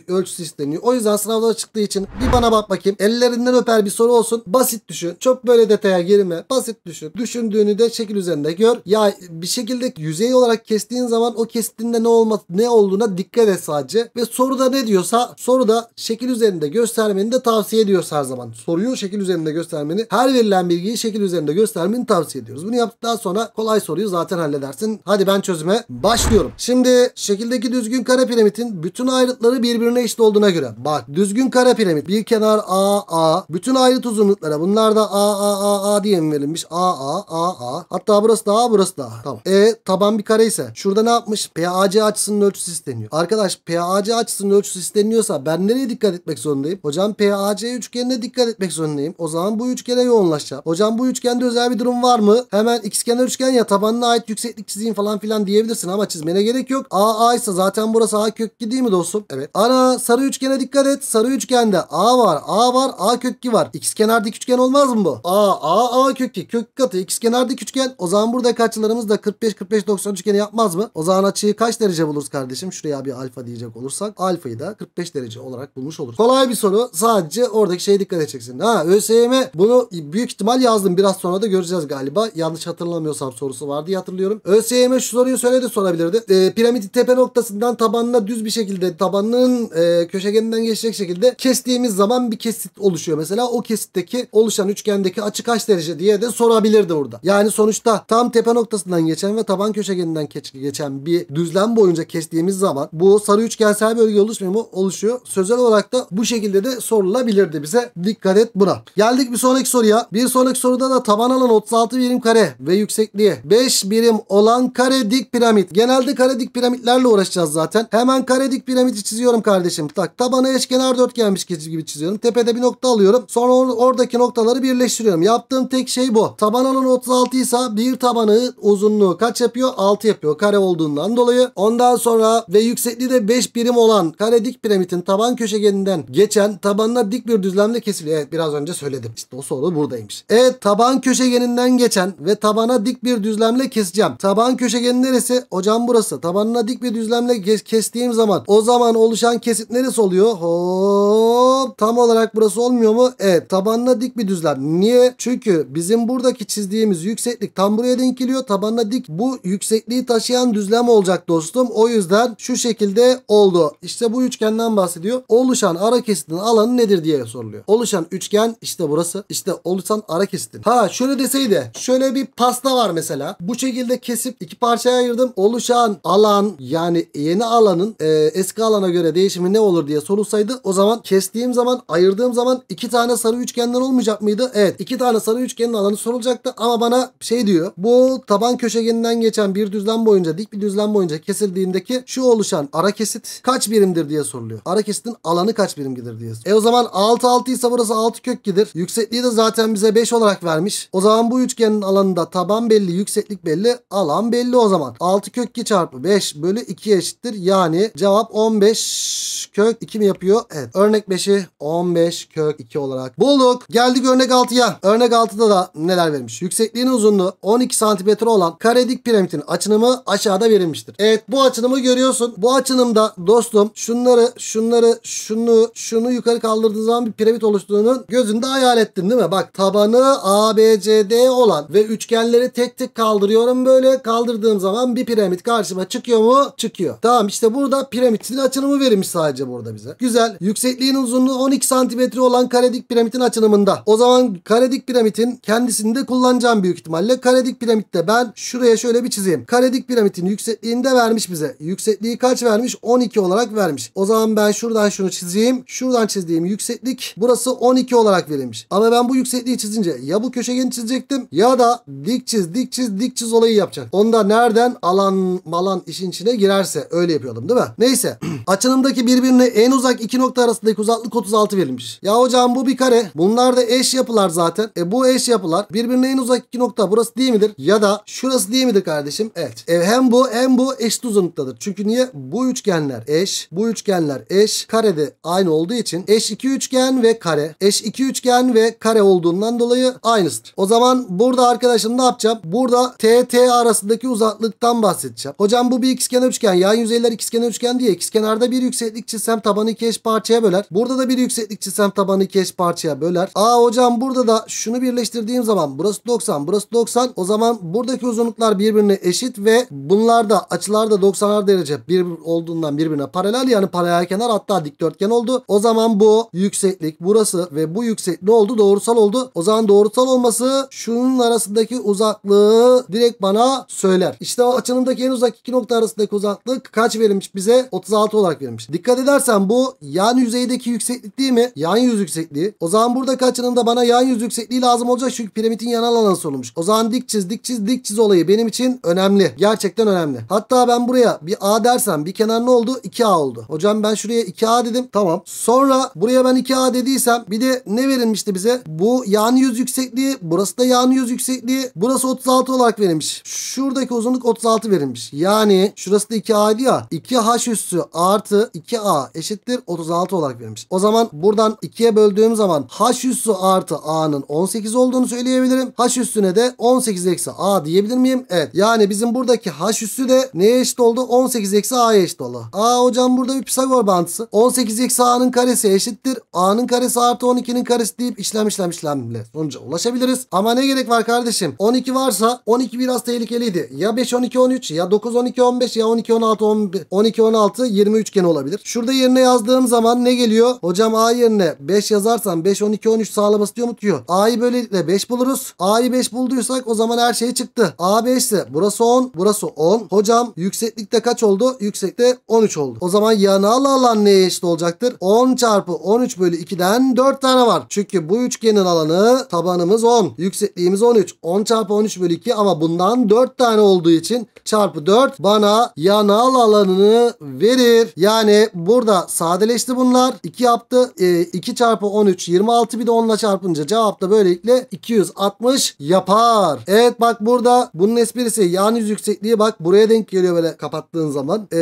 ölçüsü isteniyor. O yüzden sınavda da çıktığı için bir bana bak bakayım. Ellerinden öper bir soru olsun. Basit düşün. Çok böyle detaya girme. Basit düşün. Düşündüğünü de şekil üzerinde gör. Ya bir şekilde yüzey olarak kestiğin zaman o kestiğinde ne olma, ne olduğuna dikkat et sadece. Ve soruda ne diyorsa soruda şekil üzerinde göstermeni de tavsiye ediyoruz her zaman. Soruyu şekil üzerinde göstermeni. Her verilen bilgiyi şekil üzerinde göster göstermeni tavsiye ediyoruz. Bunu yaptıktan sonra kolay soruyu zaten halledersin. Hadi ben çözüme başlıyorum. Şimdi şekildeki düzgün kare piramidin bütün ayrıtları birbirine eşit olduğuna göre. Bak düzgün kare piramit bir kenar A A. Bütün ayrıt uzunluklara bunlar da A A A A diye mi verilmiş? A A A A. Hatta burası da A burası da A. Tamam. E taban bir kare ise şurada ne yapmış? PAC açısının ölçüsü isteniyor. Arkadaş PAC açısının ölçüsü isteniyorsa ben nereye dikkat etmek zorundayım? Hocam PAC üçgenine dikkat etmek zorundayım. O zaman bu üçgene yoğunlaşacağım. Hocam bu üçgende özel benzer bir durum var mı? Hemen ikizkenar üçgen ya tabanına ait yükseklik çizeyim falan filan diyebilirsin ama çizmene gerek yok. A A ise zaten burası A kökki değil mi dostum? Evet. Ana sarı üçgene dikkat et. Sarı üçgende A var, A var, A kökki var. İkizkenar dik üçgen olmaz mı bu? A A A kökki. kök katı ikizkenar dik üçgen. O zaman burada açılarımız da 45 45 90 üçgeni yapmaz mı? O zaman açıyı kaç derece buluruz kardeşim? Şuraya bir alfa diyecek olursak alfayı da 45 derece olarak bulmuş oluruz. Kolay bir soru. Sadece oradaki şeye dikkat edeceksin. Ha ÖSYM bunu büyük ihtimal yazdım. Biraz sonra da göreceğiz galiba. Yanlış hatırlamıyorsam sorusu vardı hatırlıyorum. ÖSYM şu soruyu söyle sorabilirdi. E, ee, piramidin tepe noktasından tabanına düz bir şekilde tabanının e, köşegeninden geçecek şekilde kestiğimiz zaman bir kesit oluşuyor. Mesela o kesitteki oluşan üçgendeki açı kaç derece diye de sorabilirdi burada. Yani sonuçta tam tepe noktasından geçen ve taban köşegeninden geçen bir düzlem boyunca kestiğimiz zaman bu sarı üçgensel bölge oluşmuyor mu? Oluşuyor. Sözel olarak da bu şekilde de sorulabilirdi bize. Dikkat et buna. Geldik bir sonraki soruya. Bir sonraki soruda da taban alan 36 birim kare ve yüksekliği 5 birim olan kare dik piramit. Genelde kare dik piramitlerle uğraşacağız zaten. Hemen kare dik piramidi çiziyorum kardeşim. Tak tabanı eşkenar dörtgenmiş gibi çiziyorum. Tepede bir nokta alıyorum. Sonra or oradaki noktaları birleştiriyorum. Yaptığım tek şey bu. Taban alanı 36 ise bir tabanı uzunluğu kaç yapıyor? 6 yapıyor kare olduğundan dolayı. Ondan sonra ve yüksekliği de 5 birim olan kare dik piramidin taban köşegeninden geçen tabanına dik bir düzlemle kesiliyor. Evet biraz önce söyledim. İşte o soru buradaymış. Evet taban köşegen köşegeninden geçen ve tabana dik bir düzlemle keseceğim. Taban köşegeni neresi? Hocam burası. Tabanına dik bir düzlemle kestiğim zaman o zaman oluşan kesit neresi oluyor? Hop. Tam olarak burası olmuyor mu? Evet. Tabanına dik bir düzlem. Niye? Çünkü bizim buradaki çizdiğimiz yükseklik tam buraya denk geliyor. Tabanına dik bu yüksekliği taşıyan düzlem olacak dostum. O yüzden şu şekilde oldu. İşte bu üçgenden bahsediyor. Oluşan ara kesitin alanı nedir diye soruluyor. Oluşan üçgen işte burası. İşte oluşan ara kesitin. Ha şöyle ayır deseydi şöyle bir pasta var mesela. Bu şekilde kesip iki parçaya ayırdım. Oluşan alan yani yeni alanın e, eski alana göre değişimi ne olur diye sorulsaydı o zaman kestiğim zaman ayırdığım zaman iki tane sarı üçgenden olmayacak mıydı? Evet iki tane sarı üçgenin alanı sorulacaktı ama bana şey diyor. Bu taban köşegeninden geçen bir düzlem boyunca dik bir düzlem boyunca kesildiğindeki şu oluşan ara kesit kaç birimdir diye soruluyor. Ara kesitin alanı kaç birimdir diye. E o zaman 6 6 ise burası 6 kök gidir. Yüksekliği de zaten bize 5 olarak vermiş. O zaman zaman bu üçgenin alanında taban belli, yükseklik belli, alan belli o zaman. 6 kök 2 çarpı 5 bölü 2 eşittir. Yani cevap 15 kök 2 mi yapıyor? Evet. Örnek 5'i 15 kök 2 olarak bulduk. Geldik örnek 6'ya. Örnek 6'da da neler vermiş? Yüksekliğin uzunluğu 12 santimetre olan karedik piramidin açınımı aşağıda verilmiştir. Evet bu açınımı görüyorsun. Bu açınımda dostum şunları, şunları, şunu, şunu yukarı kaldırdığın zaman bir piramit oluştuğunu gözünde hayal ettin değil mi? Bak tabanı ABC ABD olan ve üçgenleri tek tek kaldırıyorum böyle. Kaldırdığım zaman bir piramit karşıma çıkıyor mu? Çıkıyor. Tamam işte burada piramitin açılımı verilmiş sadece burada bize. Güzel. Yüksekliğin uzunluğu 12 santimetre olan karedik piramitin açılımında. O zaman karedik piramitin kendisini de kullanacağım büyük ihtimalle. Karedik piramitte ben şuraya şöyle bir çizeyim. Karedik piramitin yüksekliğini de vermiş bize. Yüksekliği kaç vermiş? 12 olarak vermiş. O zaman ben şuradan şunu çizeyim. Şuradan çizdiğim yükseklik burası 12 olarak verilmiş. Ama ben bu yüksekliği çizince ya bu köşegeni çizeceğim çizecektim ya da dik çiz dik çiz dik çiz olayı yapacak. Onda nereden alan malan işin içine girerse öyle yapıyordum değil mi? Neyse Açınımdaki birbirine en uzak iki nokta arasındaki uzaklık 36 verilmiş. Ya hocam bu bir kare. Bunlar da eş yapılar zaten. E bu eş yapılar birbirine en uzak iki nokta burası değil midir? Ya da şurası değil midir kardeşim? Evet. E hem bu hem bu eşit uzunluktadır. Çünkü niye? Bu üçgenler eş. Bu üçgenler eş. Karede aynı olduğu için eş iki üçgen ve kare. Eş iki üçgen ve kare olduğundan dolayı aynısıdır. O zaman burada arkadaşım ne yapacağım? Burada TT arasındaki uzaklıktan bahsedeceğim. Hocam bu bir ikizkenar üçgen. Yan yüzeyler ikizkenar üçgen diye ikizkenar Yukarıda bir yükseklik çizsem tabanı iki eş parçaya böler. Burada da bir yükseklik çizsem tabanı iki eş parçaya böler. Aa hocam burada da şunu birleştirdiğim zaman burası 90 burası 90. O zaman buradaki uzunluklar birbirine eşit ve bunlar da açılar da 90'ar derece bir olduğundan birbirine paralel yani paralel kenar hatta dikdörtgen oldu. O zaman bu yükseklik burası ve bu yükseklik ne oldu? Doğrusal oldu. O zaman doğrusal olması şunun arasındaki uzaklığı direkt bana söyler. İşte o açılımdaki en uzak iki nokta arasındaki uzaklık kaç verilmiş bize? 36 olarak verilmiş. Dikkat edersen bu yan yüzeydeki yükseklik değil mi? Yan yüz yüksekliği. O zaman burada kaçınında bana yan yüz yüksekliği lazım olacak çünkü piramidin yan alanı sorulmuş. O zaman dik çiz dik çiz dik çiz olayı benim için önemli. Gerçekten önemli. Hatta ben buraya bir A dersem bir kenar ne oldu? 2A oldu. Hocam ben şuraya 2A dedim. Tamam. Sonra buraya ben 2A dediysem bir de ne verilmişti bize? Bu yan yüz yüksekliği. Burası da yan yüz yüksekliği. Burası 36 olarak verilmiş. Şuradaki uzunluk 36 verilmiş. Yani şurası da 2A'ydı ya. 2H üssü A artı 2a eşittir 36 olarak verilmiş. O zaman buradan 2'ye böldüğüm zaman h üssü artı a'nın 18 olduğunu söyleyebilirim. h üssüne de 18 eksi a diyebilir miyim? Evet. Yani bizim buradaki h üssü de neye eşit oldu? 18 eksi a'ya eşit oldu. A hocam burada bir Pisagor bağıntısı. 18 eksi a'nın karesi eşittir. a'nın karesi artı 12'nin karesi deyip işlem işlem işlemle sonuca ulaşabiliriz. Ama ne gerek var kardeşim? 12 varsa 12 biraz tehlikeliydi. Ya 5 12 13 ya 9 12 15 ya 12 16 11, 12 16 23 çarpı üçgen olabilir. Şurada yerine yazdığım zaman ne geliyor? Hocam A yerine 5 yazarsam 5, 12, 13 sağlaması diyor mu unutuyor. A'yı böylelikle 5 buluruz. A'yı 5 bulduysak o zaman her şey çıktı. A 5 ise burası 10, burası 10. Hocam yükseklikte kaç oldu? Yüksekte 13 oldu. O zaman yanal alan neye eşit olacaktır? 10 çarpı 13 bölü 2'den 4 tane var. Çünkü bu üçgenin alanı tabanımız 10. Yüksekliğimiz 13. 10 çarpı 13 bölü 2 ama bundan 4 tane olduğu için çarpı 4 bana yanal alanını verir. Yani burada sadeleşti bunlar. 2 yaptı. E, 2 çarpı 13 26 bir de 10 çarpınca cevap da böylelikle 260 yapar. Evet bak burada bunun esprisi yan yüz yüksekliği bak buraya denk geliyor böyle kapattığın zaman. E,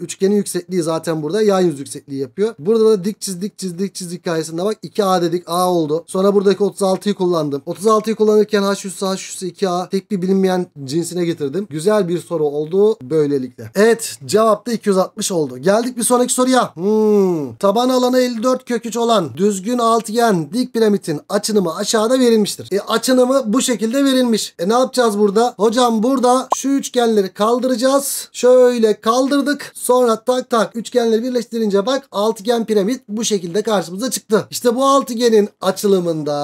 üçgenin yüksekliği zaten burada yan yüz yüksekliği yapıyor. Burada da dik çizdik çizdik çizdik hikayesinde bak 2A dedik A oldu. Sonra buradaki 36'yı kullandım. 36'yı kullanırken H üssü H üssü 2A tek bir bilinmeyen cinsine getirdim. Güzel bir soru oldu böylelikle. Evet cevap da 260 oldu oldu. Geldik bir sonraki soruya. Hmm. Taban alanı 54 kök 3 olan düzgün altıgen dik piramidin açınımı aşağıda verilmiştir. E açınımı bu şekilde verilmiş. E ne yapacağız burada? Hocam burada şu üçgenleri kaldıracağız. Şöyle kaldırdık. Sonra tak tak üçgenleri birleştirince bak altıgen piramit bu şekilde karşımıza çıktı. İşte bu altıgenin açılımında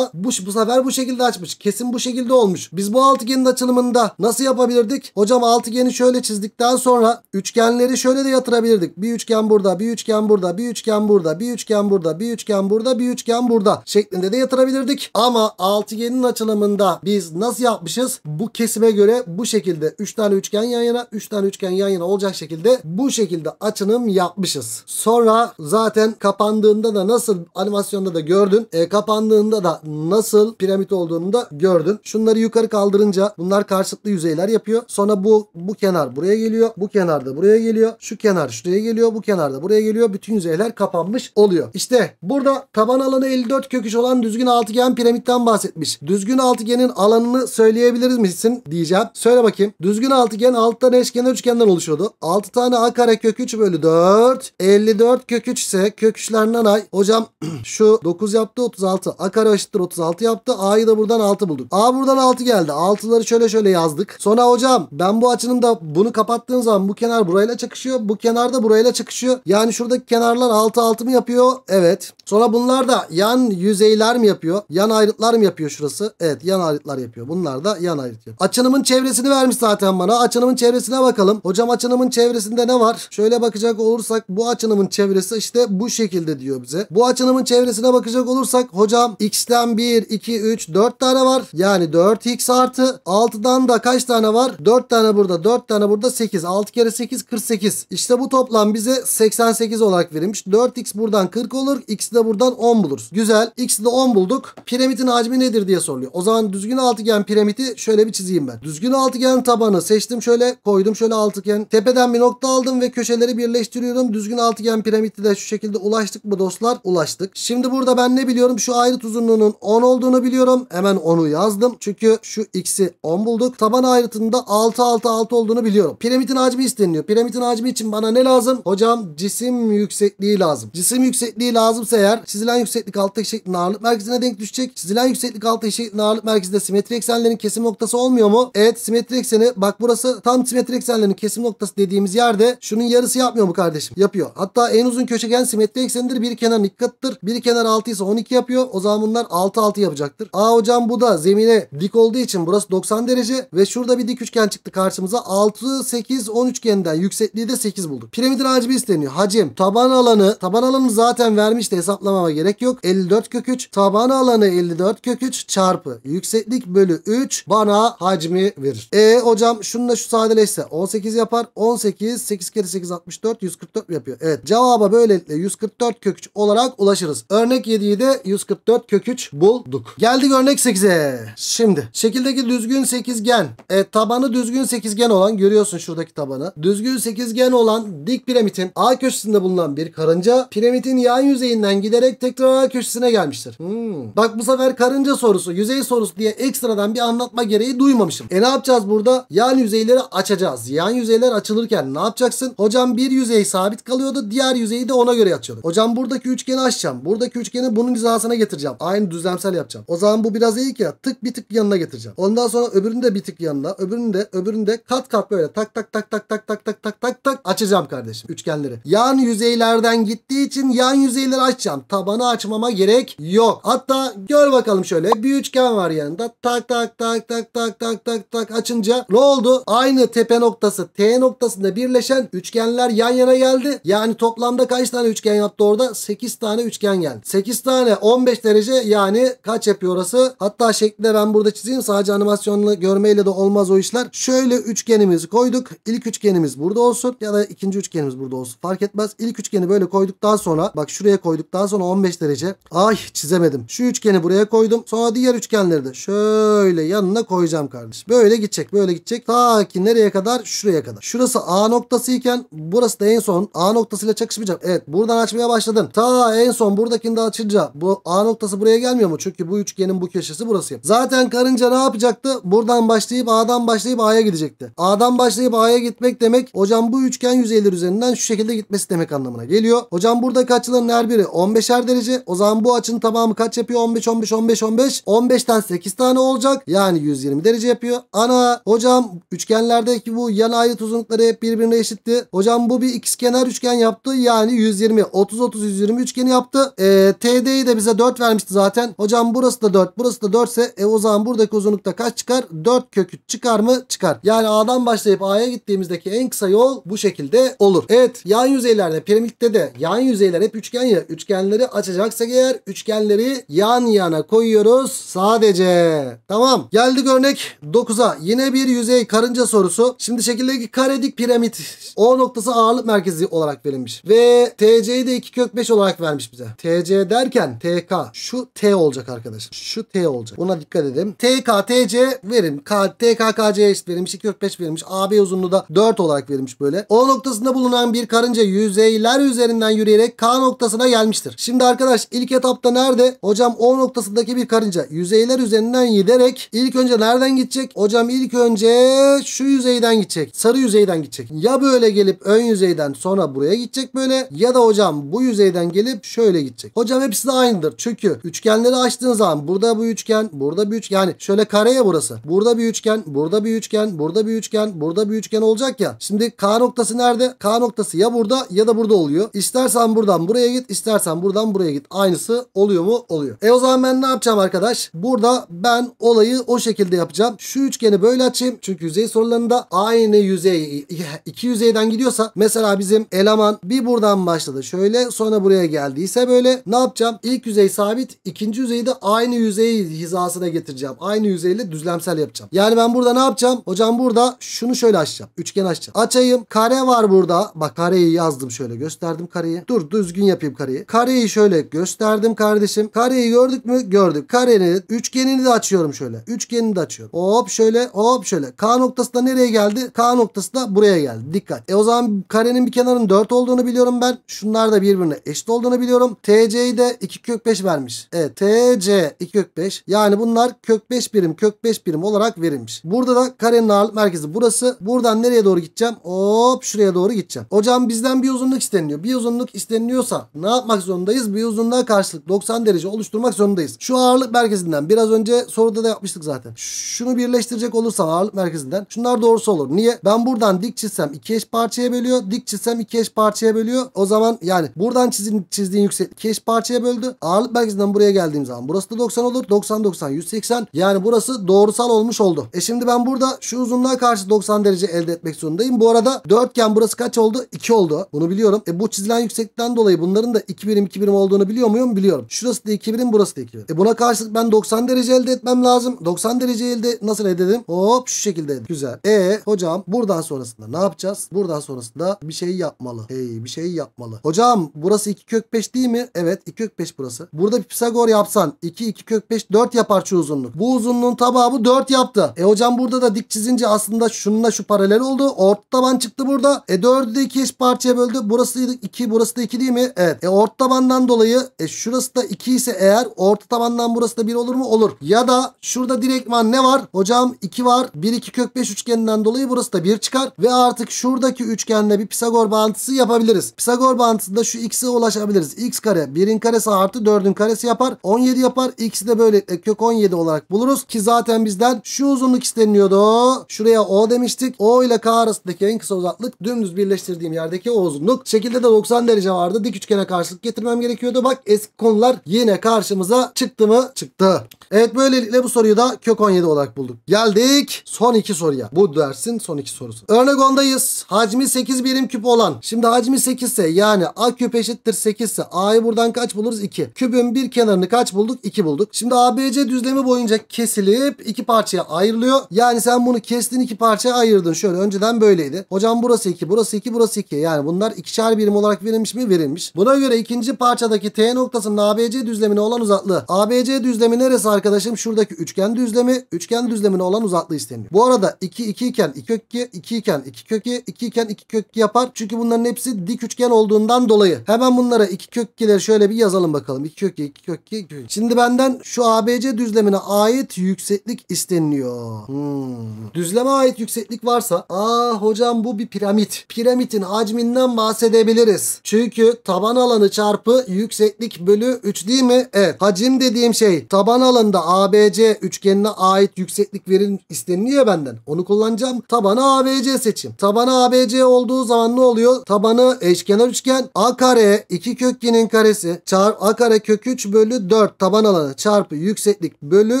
bu, bu sefer bu şekilde açmış. Kesin bu şekilde olmuş. Biz bu altıgenin açılımında nasıl yapabilirdik? Hocam altıgeni şöyle çizdikten sonra üçgenleri şöyle de yatırabilirdik yapabilirdik. Bir üçgen burada, bir üçgen burada, bir üçgen burada, bir üçgen burada, bir üçgen burada, bir üçgen burada şeklinde de yatırabilirdik. Ama altıgenin açılımında biz nasıl yapmışız? Bu kesime göre bu şekilde 3 tane üçgen yan yana, 3 tane üçgen yan yana olacak şekilde bu şekilde açınım yapmışız. Sonra zaten kapandığında da nasıl animasyonda da gördün. E, kapandığında da nasıl piramit olduğunu da gördün. Şunları yukarı kaldırınca bunlar karşılıklı yüzeyler yapıyor. Sonra bu bu kenar buraya geliyor. Bu kenar da buraya geliyor. Şu kenar kenar şuraya geliyor bu kenarda buraya geliyor. Bütün yüzeyler kapanmış oluyor. İşte burada taban alanı 54 köküş olan düzgün altıgen piramitten bahsetmiş. Düzgün altıgenin alanını söyleyebiliriz misin diyeceğim. Söyle bakayım. Düzgün altıgen 6 tane eşkenar üçgenden oluşuyordu. 6 tane a kare kök 3 bölü 4. 54 kök 3 ise kök 3'lerden ay. Hocam şu 9 yaptı 36. A kare eşittir 36 yaptı. A'yı da buradan 6 bulduk. A buradan 6 geldi. 6'ları şöyle şöyle yazdık. Sonra hocam ben bu açının da bunu kapattığım zaman bu kenar burayla çakışıyor. Bu kenar kenarda burayla çakışıyor. Yani şuradaki kenarlar 6 6 mı yapıyor? Evet. Sonra bunlar da yan yüzeyler mi yapıyor? Yan ayrıtlar mı yapıyor şurası? Evet yan ayrıtlar yapıyor. Bunlar da yan ayrıt yapıyor. Açınımın çevresini vermiş zaten bana. Açınımın çevresine bakalım. Hocam açınımın çevresinde ne var? Şöyle bakacak olursak bu açınımın çevresi işte bu şekilde diyor bize. Bu açınımın çevresine bakacak olursak hocam x'ten 1, 2, 3, 4 tane var. Yani 4x artı 6'dan da kaç tane var? 4 tane burada, 4 tane burada 8. 6 kere 8 48. İşte bu bu toplam bize 88 olarak verilmiş. 4x buradan 40 olur. x de buradan 10 buluruz. Güzel. X'i de 10 bulduk. Piramidin hacmi nedir diye soruluyor. O zaman düzgün altıgen piramidi şöyle bir çizeyim ben. Düzgün altıgen tabanı seçtim şöyle koydum şöyle altıgen. Tepeden bir nokta aldım ve köşeleri birleştiriyorum. Düzgün altıgen piramidi de şu şekilde ulaştık mı dostlar? Ulaştık. Şimdi burada ben ne biliyorum? Şu ayrıt uzunluğunun 10 olduğunu biliyorum. Hemen onu yazdım. Çünkü şu x'i 10 bulduk. Taban ayrıtında 6 6 6 olduğunu biliyorum. Piramidin hacmi isteniyor. Piramidin hacmi için bana ne lazım? Hocam cisim yüksekliği lazım. Cisim yüksekliği lazımsa eğer çizilen yükseklik alttaki şeklin ağırlık merkezine denk düşecek. Çizilen yükseklik alttaki şeklin ağırlık merkezinde simetri eksenlerin kesim noktası olmuyor mu? Evet simetri ekseni bak burası tam simetri eksenlerin kesim noktası dediğimiz yerde şunun yarısı yapmıyor mu kardeşim? Yapıyor. Hatta en uzun köşegen simetri eksenidir. Bir kenar 2 katıdır. Bir kenar 6 ise 12 yapıyor. O zaman bunlar 6 6 yapacaktır. Aa hocam bu da zemine dik olduğu için burası 90 derece ve şurada bir dik üçgen çıktı karşımıza. 6 8 10 üçgeninden yüksekliği de 8 bulduk bulduk. Piramidin hacmi isteniyor. Hacim taban alanı taban alanı zaten vermişti hesaplamama gerek yok. 54 kök 3 taban alanı 54 kök 3 çarpı yükseklik bölü 3 bana hacmi verir. E hocam şununla şu sadeleşse 18 yapar. 18 8 kere 8 64 144 yapıyor. Evet cevaba böylelikle 144 kök 3 olarak ulaşırız. Örnek 7'yi de 144 kök 3 bulduk. Geldik örnek 8'e. Şimdi şekildeki düzgün sekizgen e, tabanı düzgün sekizgen olan görüyorsun şuradaki tabanı. Düzgün sekizgen olan dik piramidin A köşesinde bulunan bir karınca piramidin yan yüzeyinden giderek tekrar A köşesine gelmiştir. Hmm. Bak bu sefer karınca sorusu, yüzey sorusu diye ekstradan bir anlatma gereği duymamışım. E ne yapacağız burada? Yan yüzeyleri açacağız. Yan yüzeyler açılırken ne yapacaksın? Hocam bir yüzey sabit kalıyordu. Diğer yüzeyi de ona göre açıyorduk. Hocam buradaki üçgeni açacağım. Buradaki üçgeni bunun hizasına getireceğim. Aynı düzlemsel yapacağım. O zaman bu biraz iyi ki tık bir tık yanına getireceğim. Ondan sonra öbürünü de bir tık yanına, öbürünü de öbürünü de kat kat böyle tak tak tak tak tak tak tak tak tak tak açacağım açacağım kardeşim üçgenleri. Yan yüzeylerden gittiği için yan yüzeyleri açacağım. Tabanı açmama gerek yok. Hatta gör bakalım şöyle bir üçgen var yanında. Tak tak tak tak tak tak tak tak açınca ne oldu? Aynı tepe noktası T noktasında birleşen üçgenler yan yana geldi. Yani toplamda kaç tane üçgen yaptı orada? 8 tane üçgen geldi. 8 tane 15 derece yani kaç yapıyor orası? Hatta şekli ben burada çizeyim. Sadece animasyonla görmeyle de olmaz o işler. Şöyle üçgenimizi koyduk. İlk üçgenimiz burada olsun ya da ikinci ikinci üçgenimiz burada olsun. Fark etmez. İlk üçgeni böyle koyduktan sonra bak şuraya koyduktan sonra 15 derece. Ay çizemedim. Şu üçgeni buraya koydum. Sonra diğer üçgenleri de şöyle yanına koyacağım kardeş. Böyle gidecek. Böyle gidecek. Ta ki nereye kadar? Şuraya kadar. Şurası A noktası iken burası da en son A noktasıyla çakışmayacak. Evet buradan açmaya başladın. Ta en son buradakini de açınca bu A noktası buraya gelmiyor mu? Çünkü bu üçgenin bu köşesi burası. Zaten karınca ne yapacaktı? Buradan başlayıp A'dan başlayıp A'ya gidecekti. A'dan başlayıp A'ya gitmek demek hocam bu üçgen yüzeyi dereceler üzerinden şu şekilde gitmesi demek anlamına geliyor. Hocam buradaki açıların her biri 15'er derece. O zaman bu açının tamamı kaç yapıyor? 15, 15, 15, 15. 15'ten 8 tane olacak. Yani 120 derece yapıyor. Ana hocam üçgenlerdeki bu yan ayrıt uzunlukları hep birbirine eşitti. Hocam bu bir ikizkenar üçgen yaptı. Yani 120. 30, 30, 120 üçgeni yaptı. E, TD'yi de bize 4 vermişti zaten. Hocam burası da 4, burası da 4 ise e, o zaman buradaki uzunlukta kaç çıkar? 4 kökü çıkar mı? Çıkar. Yani A'dan başlayıp A'ya gittiğimizdeki en kısa yol bu şekilde olur. Evet yan yüzeylerde piramitte de yan yüzeyler hep üçgen ya. Üçgenleri açacaksak eğer üçgenleri yan yana koyuyoruz sadece. Tamam geldik örnek 9'a. Yine bir yüzey karınca sorusu. Şimdi şekildeki karedik piramit O noktası ağırlık merkezi olarak verilmiş. Ve TC'yi de 2 kök 5 olarak vermiş bize. TC derken TK şu T olacak arkadaşlar. Şu T olacak. Buna dikkat edin. TK TC verin. K, TK KC eşit verilmiş. 2 kök 5 verilmiş. AB uzunluğu da 4 olarak verilmiş böyle. O noktası ortasında bulunan bir karınca yüzeyler üzerinden yürüyerek K noktasına gelmiştir. Şimdi arkadaş ilk etapta nerede? Hocam O noktasındaki bir karınca yüzeyler üzerinden giderek ilk önce nereden gidecek? Hocam ilk önce şu yüzeyden gidecek. Sarı yüzeyden gidecek. Ya böyle gelip ön yüzeyden sonra buraya gidecek böyle ya da hocam bu yüzeyden gelip şöyle gidecek. Hocam hepsi de aynıdır. Çünkü üçgenleri açtığın zaman burada bu üçgen, burada bir üçgen. Yani şöyle kareye burası. Burada bir üçgen, burada bir üçgen, burada bir üçgen, burada bir üçgen olacak ya. Şimdi K noktası nerede? de K noktası ya burada ya da burada oluyor. İstersen buradan buraya git istersen buradan buraya git. Aynısı oluyor mu? Oluyor. E o zaman ben ne yapacağım arkadaş? Burada ben olayı o şekilde yapacağım. Şu üçgeni böyle açayım. Çünkü yüzey sorularında aynı yüzey iki yüzeyden gidiyorsa mesela bizim eleman bir buradan başladı. Şöyle sonra buraya geldiyse böyle ne yapacağım? İlk yüzey sabit. ikinci yüzeyi de aynı yüzey hizasına getireceğim. Aynı yüzeyle düzlemsel yapacağım. Yani ben burada ne yapacağım? Hocam burada şunu şöyle açacağım. Üçgen açacağım. Açayım. Kare var burada burada bak kareyi yazdım şöyle gösterdim kareyi. Dur düzgün yapayım kareyi. Kareyi şöyle gösterdim kardeşim. Kareyi gördük mü? Gördük. Karenin üçgenini de açıyorum şöyle. Üçgenini de açıyorum. Hop şöyle hop şöyle. K noktası da nereye geldi? K noktası da buraya geldi. Dikkat. E o zaman karenin bir kenarının 4 olduğunu biliyorum ben. Şunlar da birbirine eşit olduğunu biliyorum. TC'yi de 2 kök 5 vermiş. Evet TC 2 kök 5. Yani bunlar kök 5 birim kök 5 birim olarak verilmiş. Burada da karenin ağırlık merkezi burası. Buradan nereye doğru gideceğim? Hop şuraya doğru doğru gideceğim. Hocam bizden bir uzunluk isteniliyor. Bir uzunluk isteniliyorsa ne yapmak zorundayız? Bir uzunluğa karşılık 90 derece oluşturmak zorundayız. Şu ağırlık merkezinden biraz önce soruda da yapmıştık zaten. Şunu birleştirecek olursam ağırlık merkezinden şunlar doğrusu olur. Niye? Ben buradan dik çizsem iki eş parçaya bölüyor. Dik çizsem iki eş parçaya bölüyor. O zaman yani buradan çizin, çizdiğin yükseklik iki eş parçaya böldü. Ağırlık merkezinden buraya geldiğim zaman burası da 90 olur. 90 90 180. Yani burası doğrusal olmuş oldu. E şimdi ben burada şu uzunluğa karşı 90 derece elde etmek zorundayım. Bu arada dörtgen burası kaç oldu? 2 oldu. Bunu biliyorum. E bu çizilen yüksekten dolayı bunların da 2 birim 2 birim olduğunu biliyor muyum? Biliyorum. Şurası da 2 birim burası da 2 birim. E buna karşılık ben 90 derece elde etmem lazım. 90 derece elde nasıl elde edeyim? Hop şu şekilde edin. Güzel. E hocam buradan sonrasında ne yapacağız? Buradan sonrasında bir şey yapmalı. Hey bir şey yapmalı. Hocam burası 2 kök 5 değil mi? Evet 2 kök 5 burası. Burada bir Pisagor yapsan 2 2 kök 5 4 yapar şu uzunluk. Bu uzunluğun tabağı bu 4 yaptı. E hocam burada da dik çizince aslında şununla şu paralel oldu. Orta taban çıktı burada. E dördü de iki eş parçaya böldü. Burası 2 burası da 2 değil mi? Evet. E orta tabandan dolayı e, şurası da 2 ise eğer orta tabandan burası da 1 olur mu? Olur. Ya da şurada direktman ne var? Hocam 2 var. 1 2 kök 5 üçgeninden dolayı burası da 1 çıkar. Ve artık şuradaki üçgenle bir Pisagor bağıntısı yapabiliriz. Pisagor bağıntısında şu x'e ulaşabiliriz. x kare 1'in karesi artı 4'ün karesi yapar. 17 yapar. x'i de böyle e, kök 17 olarak buluruz. Ki zaten bizden şu uzunluk isteniyordu. Şuraya o demiştik. O ile k arasındaki en kısa uzaklık dümdüz birleştirdiğim yerdeki uzunluk. Şekilde de 90 derece vardı. Dik üçgene karşılık getirmem gerekiyordu. Bak eski konular yine karşımıza çıktı mı? Çıktı. Evet böylelikle bu soruyu da kök 17 olarak bulduk. Geldik son iki soruya. Bu dersin son iki sorusu. Örnek 10'dayız. Hacmi 8 birim küp olan. Şimdi hacmi 8 ise yani a küp eşittir 8 ise a'yı buradan kaç buluruz? 2. Kübün bir kenarını kaç bulduk? 2 bulduk. Şimdi ABC düzlemi boyunca kesilip iki parçaya ayrılıyor. Yani sen bunu kestin iki parçaya ayırdın. Şöyle önceden böyleydi. Hocam burası 2 bu Burası 2 burası 2. Yani bunlar ikişer birim olarak verilmiş mi? Verilmiş. Buna göre ikinci parçadaki T noktasının ABC düzlemine olan uzaklığı. ABC düzlemi neresi arkadaşım? Şuradaki üçgen düzlemi. Üçgen düzlemine olan uzaklığı isteniyor. Bu arada 2 2 iken 2 kök 2, 2 iken 2 kök 2, 2 iken 2 kök 2 yapar. Çünkü bunların hepsi dik üçgen olduğundan dolayı. Hemen bunlara 2 kök 2'leri şöyle bir yazalım bakalım. 2 kök 2, 2 kök 2, 2 kök 2. Şimdi benden şu ABC düzlemine ait yükseklik isteniliyor. Hmm. Düzleme ait yükseklik varsa aa hocam bu bir piramit piramidin hacminden bahsedebiliriz. Çünkü taban alanı çarpı yükseklik bölü 3 değil mi? Evet. Hacim dediğim şey taban alanda ABC üçgenine ait yükseklik verin isteniliyor benden. Onu kullanacağım. Tabanı ABC seçim. Tabanı ABC olduğu zaman ne oluyor? Tabanı eşkenar üçgen A kare 2 kökgenin karesi çarp A kare kök 3 bölü 4 taban alanı çarpı yükseklik bölü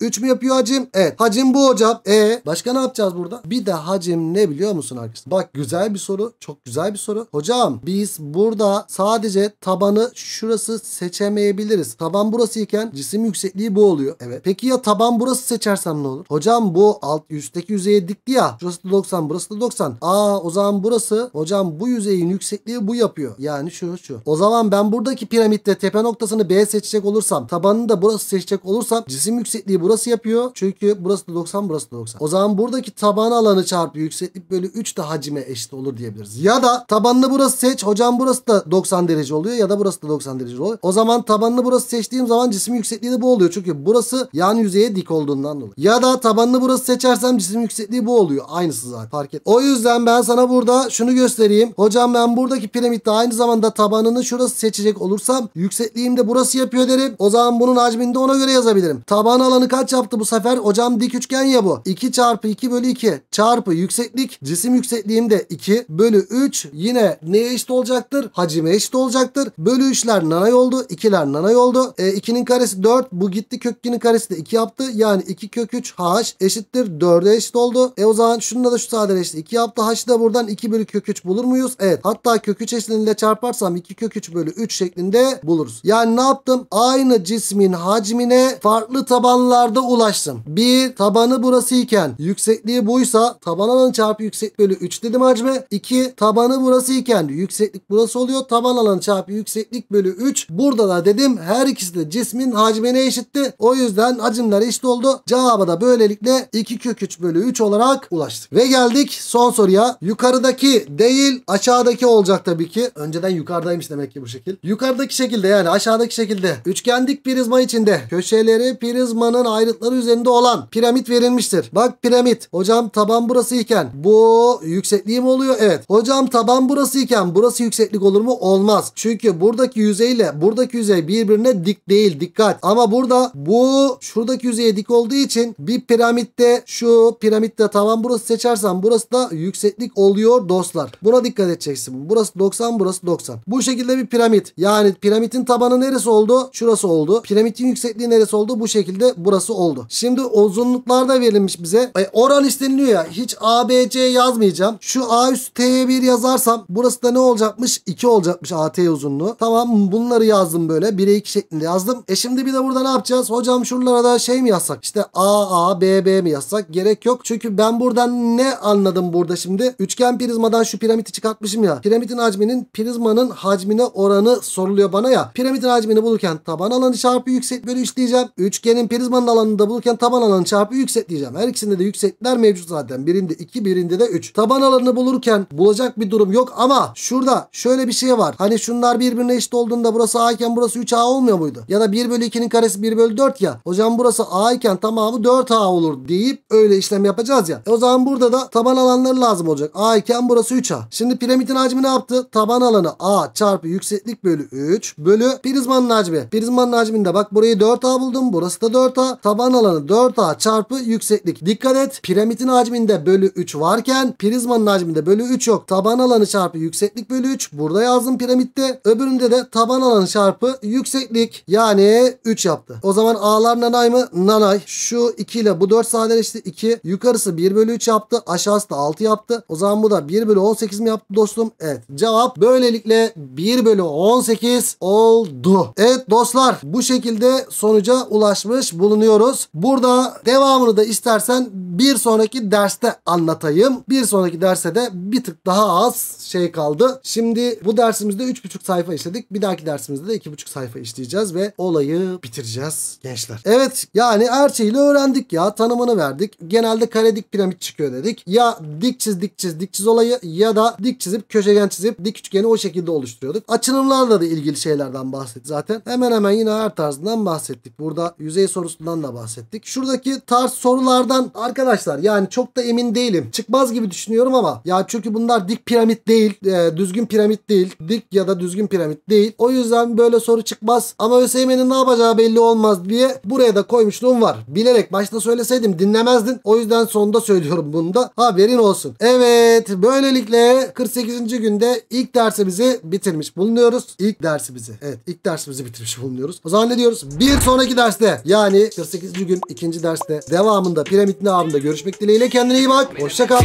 3 mü yapıyor hacim? Evet. Hacim bu hocam. E başka ne yapacağız burada? Bir de hacim ne biliyor musun arkadaşlar? Bak güzel bir soru soru. Çok güzel bir soru. Hocam biz burada sadece tabanı şurası seçemeyebiliriz. Taban burası iken cisim yüksekliği bu oluyor. Evet. Peki ya taban burası seçersem ne olur? Hocam bu alt üstteki yüzeye dikti ya. Şurası da 90 burası da 90. Aa o zaman burası hocam bu yüzeyin yüksekliği bu yapıyor. Yani şu şu. O zaman ben buradaki piramitte tepe noktasını B seçecek olursam tabanını da burası seçecek olursam cisim yüksekliği burası yapıyor. Çünkü burası da 90 burası da 90. O zaman buradaki taban alanı çarpı yükseklik bölü 3 de hacime eşit olur diye diyebiliriz. Ya da tabanını burası seç. Hocam burası da 90 derece oluyor ya da burası da 90 derece oluyor. O zaman tabanını burası seçtiğim zaman cisim yüksekliği de bu oluyor. Çünkü burası yan yüzeye dik olduğundan dolayı. Ya da tabanını burası seçersem cisim yüksekliği bu oluyor. Aynısı zaten fark et. O yüzden ben sana burada şunu göstereyim. Hocam ben buradaki piramitte aynı zamanda tabanını şurası seçecek olursam yüksekliğim de burası yapıyor derim. O zaman bunun hacmini de ona göre yazabilirim. Taban alanı kaç yaptı bu sefer? Hocam dik üçgen ya bu. 2 çarpı 2 bölü 2 çarpı yükseklik cisim yüksekliğim de 2 bölü bölü 3 yine neye eşit olacaktır? Hacime eşit olacaktır. Bölü 3'ler nanay oldu. 2'ler nanay oldu. E, 2'nin karesi 4. Bu gitti kök 2'nin karesi de 2 yaptı. Yani 2 kök 3 h eşittir. 4'e eşit oldu. E o zaman şununla da şu sadeleşti. 2 yaptı. H'ı da buradan 2 bölü kök 3 bulur muyuz? Evet. Hatta kök 3 eşliğinde çarparsam 2 kök 3 bölü 3 şeklinde buluruz. Yani ne yaptım? Aynı cismin hacmine farklı tabanlarda ulaştım. Bir tabanı burası iken yüksekliği buysa taban alanı çarpı yüksek bölü 3 dedim hacme. 2 ki tabanı burası iken yükseklik burası oluyor. Taban alanı çarpı yükseklik bölü 3. Burada da dedim her ikisi de cismin hacmine eşitti. O yüzden hacimler eşit oldu. Cevaba da böylelikle 2 kök 3 bölü 3 olarak ulaştık. Ve geldik son soruya. Yukarıdaki değil aşağıdaki olacak tabii ki. Önceden yukarıdaymış demek ki bu şekil. Yukarıdaki şekilde yani aşağıdaki şekilde. Üçgendik prizma içinde köşeleri prizmanın ayrıtları üzerinde olan piramit verilmiştir. Bak piramit. Hocam taban burası iken bu yüksekliği mi oluyor? Evet. Hocam taban burası iken burası yükseklik olur mu? Olmaz. Çünkü buradaki yüzeyle buradaki yüzey birbirine dik değil. Dikkat. Ama burada bu şuradaki yüzeye dik olduğu için bir piramitte şu piramitte taban burası seçersen burası da yükseklik oluyor dostlar. Buna dikkat edeceksin. Burası 90 burası 90. Bu şekilde bir piramit. Yani piramitin tabanı neresi oldu? Şurası oldu. Piramitin yüksekliği neresi oldu? Bu şekilde burası oldu. Şimdi uzunluklar da verilmiş bize. E, oran isteniliyor ya. Hiç ABC yazmayacağım. Şu A üstü T AT'ye 1 yazarsam burası da ne olacakmış? 2 olacakmış AT uzunluğu. Tamam bunları yazdım böyle. 1'e 2 şeklinde yazdım. E şimdi bir de burada ne yapacağız? Hocam şuralara da şey mi yazsak? İşte AA BB mi yazsak? Gerek yok. Çünkü ben buradan ne anladım burada şimdi? Üçgen prizmadan şu piramidi çıkartmışım ya. Piramidin hacminin prizmanın hacmine oranı soruluyor bana ya. Piramidin hacmini bulurken taban alanı çarpı yüksek bölü 3 diyeceğim. Üçgenin prizmanın alanını da bulurken taban alanı çarpı yüksek diyeceğim. Her ikisinde de yüksekler mevcut zaten. Birinde 2, birinde de 3. Taban alanını bulurken bulacak bir durum yok ama şurada şöyle bir şey var. Hani şunlar birbirine eşit olduğunda burası A iken burası 3A olmuyor muydu? Ya da 1 bölü 2'nin karesi 1 bölü 4 ya. Hocam burası A iken tamamı 4A olur deyip öyle işlem yapacağız ya. E o zaman burada da taban alanları lazım olacak. A iken burası 3A. Şimdi piramidin hacmi ne yaptı? Taban alanı A çarpı yükseklik bölü 3 bölü prizmanın hacmi. Prizmanın hacminde bak burayı 4A buldum. Burası da 4A. Taban alanı 4A çarpı yükseklik. Dikkat et piramidin hacminde bölü 3 varken prizmanın hacminde bölü 3 3 Taban alanı çarpı yükseklik bölü 3. Burada yazdım piramitte. Öbüründe de taban alanı çarpı yükseklik yani 3 yaptı. O zaman A'lar nanay mı? Nanay. Şu 2 ile bu 4 sadeleşti. 2. Yukarısı 1 bölü 3 yaptı. Aşağısı da 6 yaptı. O zaman bu da 1 bölü 18 mi yaptı dostum? Evet. Cevap böylelikle 1 bölü 18 oldu. Evet dostlar bu şekilde sonuca ulaşmış bulunuyoruz. Burada devamını da istersen bir sonraki derste anlatayım. Bir sonraki derste de bir tık tık daha az şey kaldı. Şimdi bu dersimizde 3,5 sayfa işledik. Bir dahaki dersimizde de 2,5 sayfa işleyeceğiz ve olayı bitireceğiz gençler. Evet yani her şeyi öğrendik ya. Tanımını verdik. Genelde kare dik piramit çıkıyor dedik. Ya dik çiz dik çiz dik çiz olayı ya da dik çizip köşegen çizip dik üçgeni o şekilde oluşturuyorduk. Açılımlarla da ilgili şeylerden bahsettik zaten. Hemen hemen yine her tarzından bahsettik. Burada yüzey sorusundan da bahsettik. Şuradaki tarz sorulardan arkadaşlar yani çok da emin değilim. Çıkmaz gibi düşünüyorum ama ya çünkü bunu bunlar dik piramit değil. E, düzgün piramit değil. Dik ya da düzgün piramit değil. O yüzden böyle soru çıkmaz. Ama ÖSYM'nin ne yapacağı belli olmaz diye buraya da koymuşluğum var. Bilerek başta söyleseydim dinlemezdin. O yüzden sonda söylüyorum bunu da. Haberin olsun. Evet böylelikle 48. günde ilk dersimizi bitirmiş bulunuyoruz. İlk dersimizi. Evet ilk dersimizi bitirmiş bulunuyoruz. O zaman ne diyoruz? Bir sonraki derste yani 48. gün ikinci derste devamında piramit namında görüşmek dileğiyle kendine iyi bak. Hoşçakal.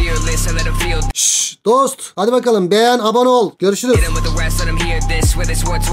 Şşş Dost hadi bakalım beğen abone ol. Görüşürüz.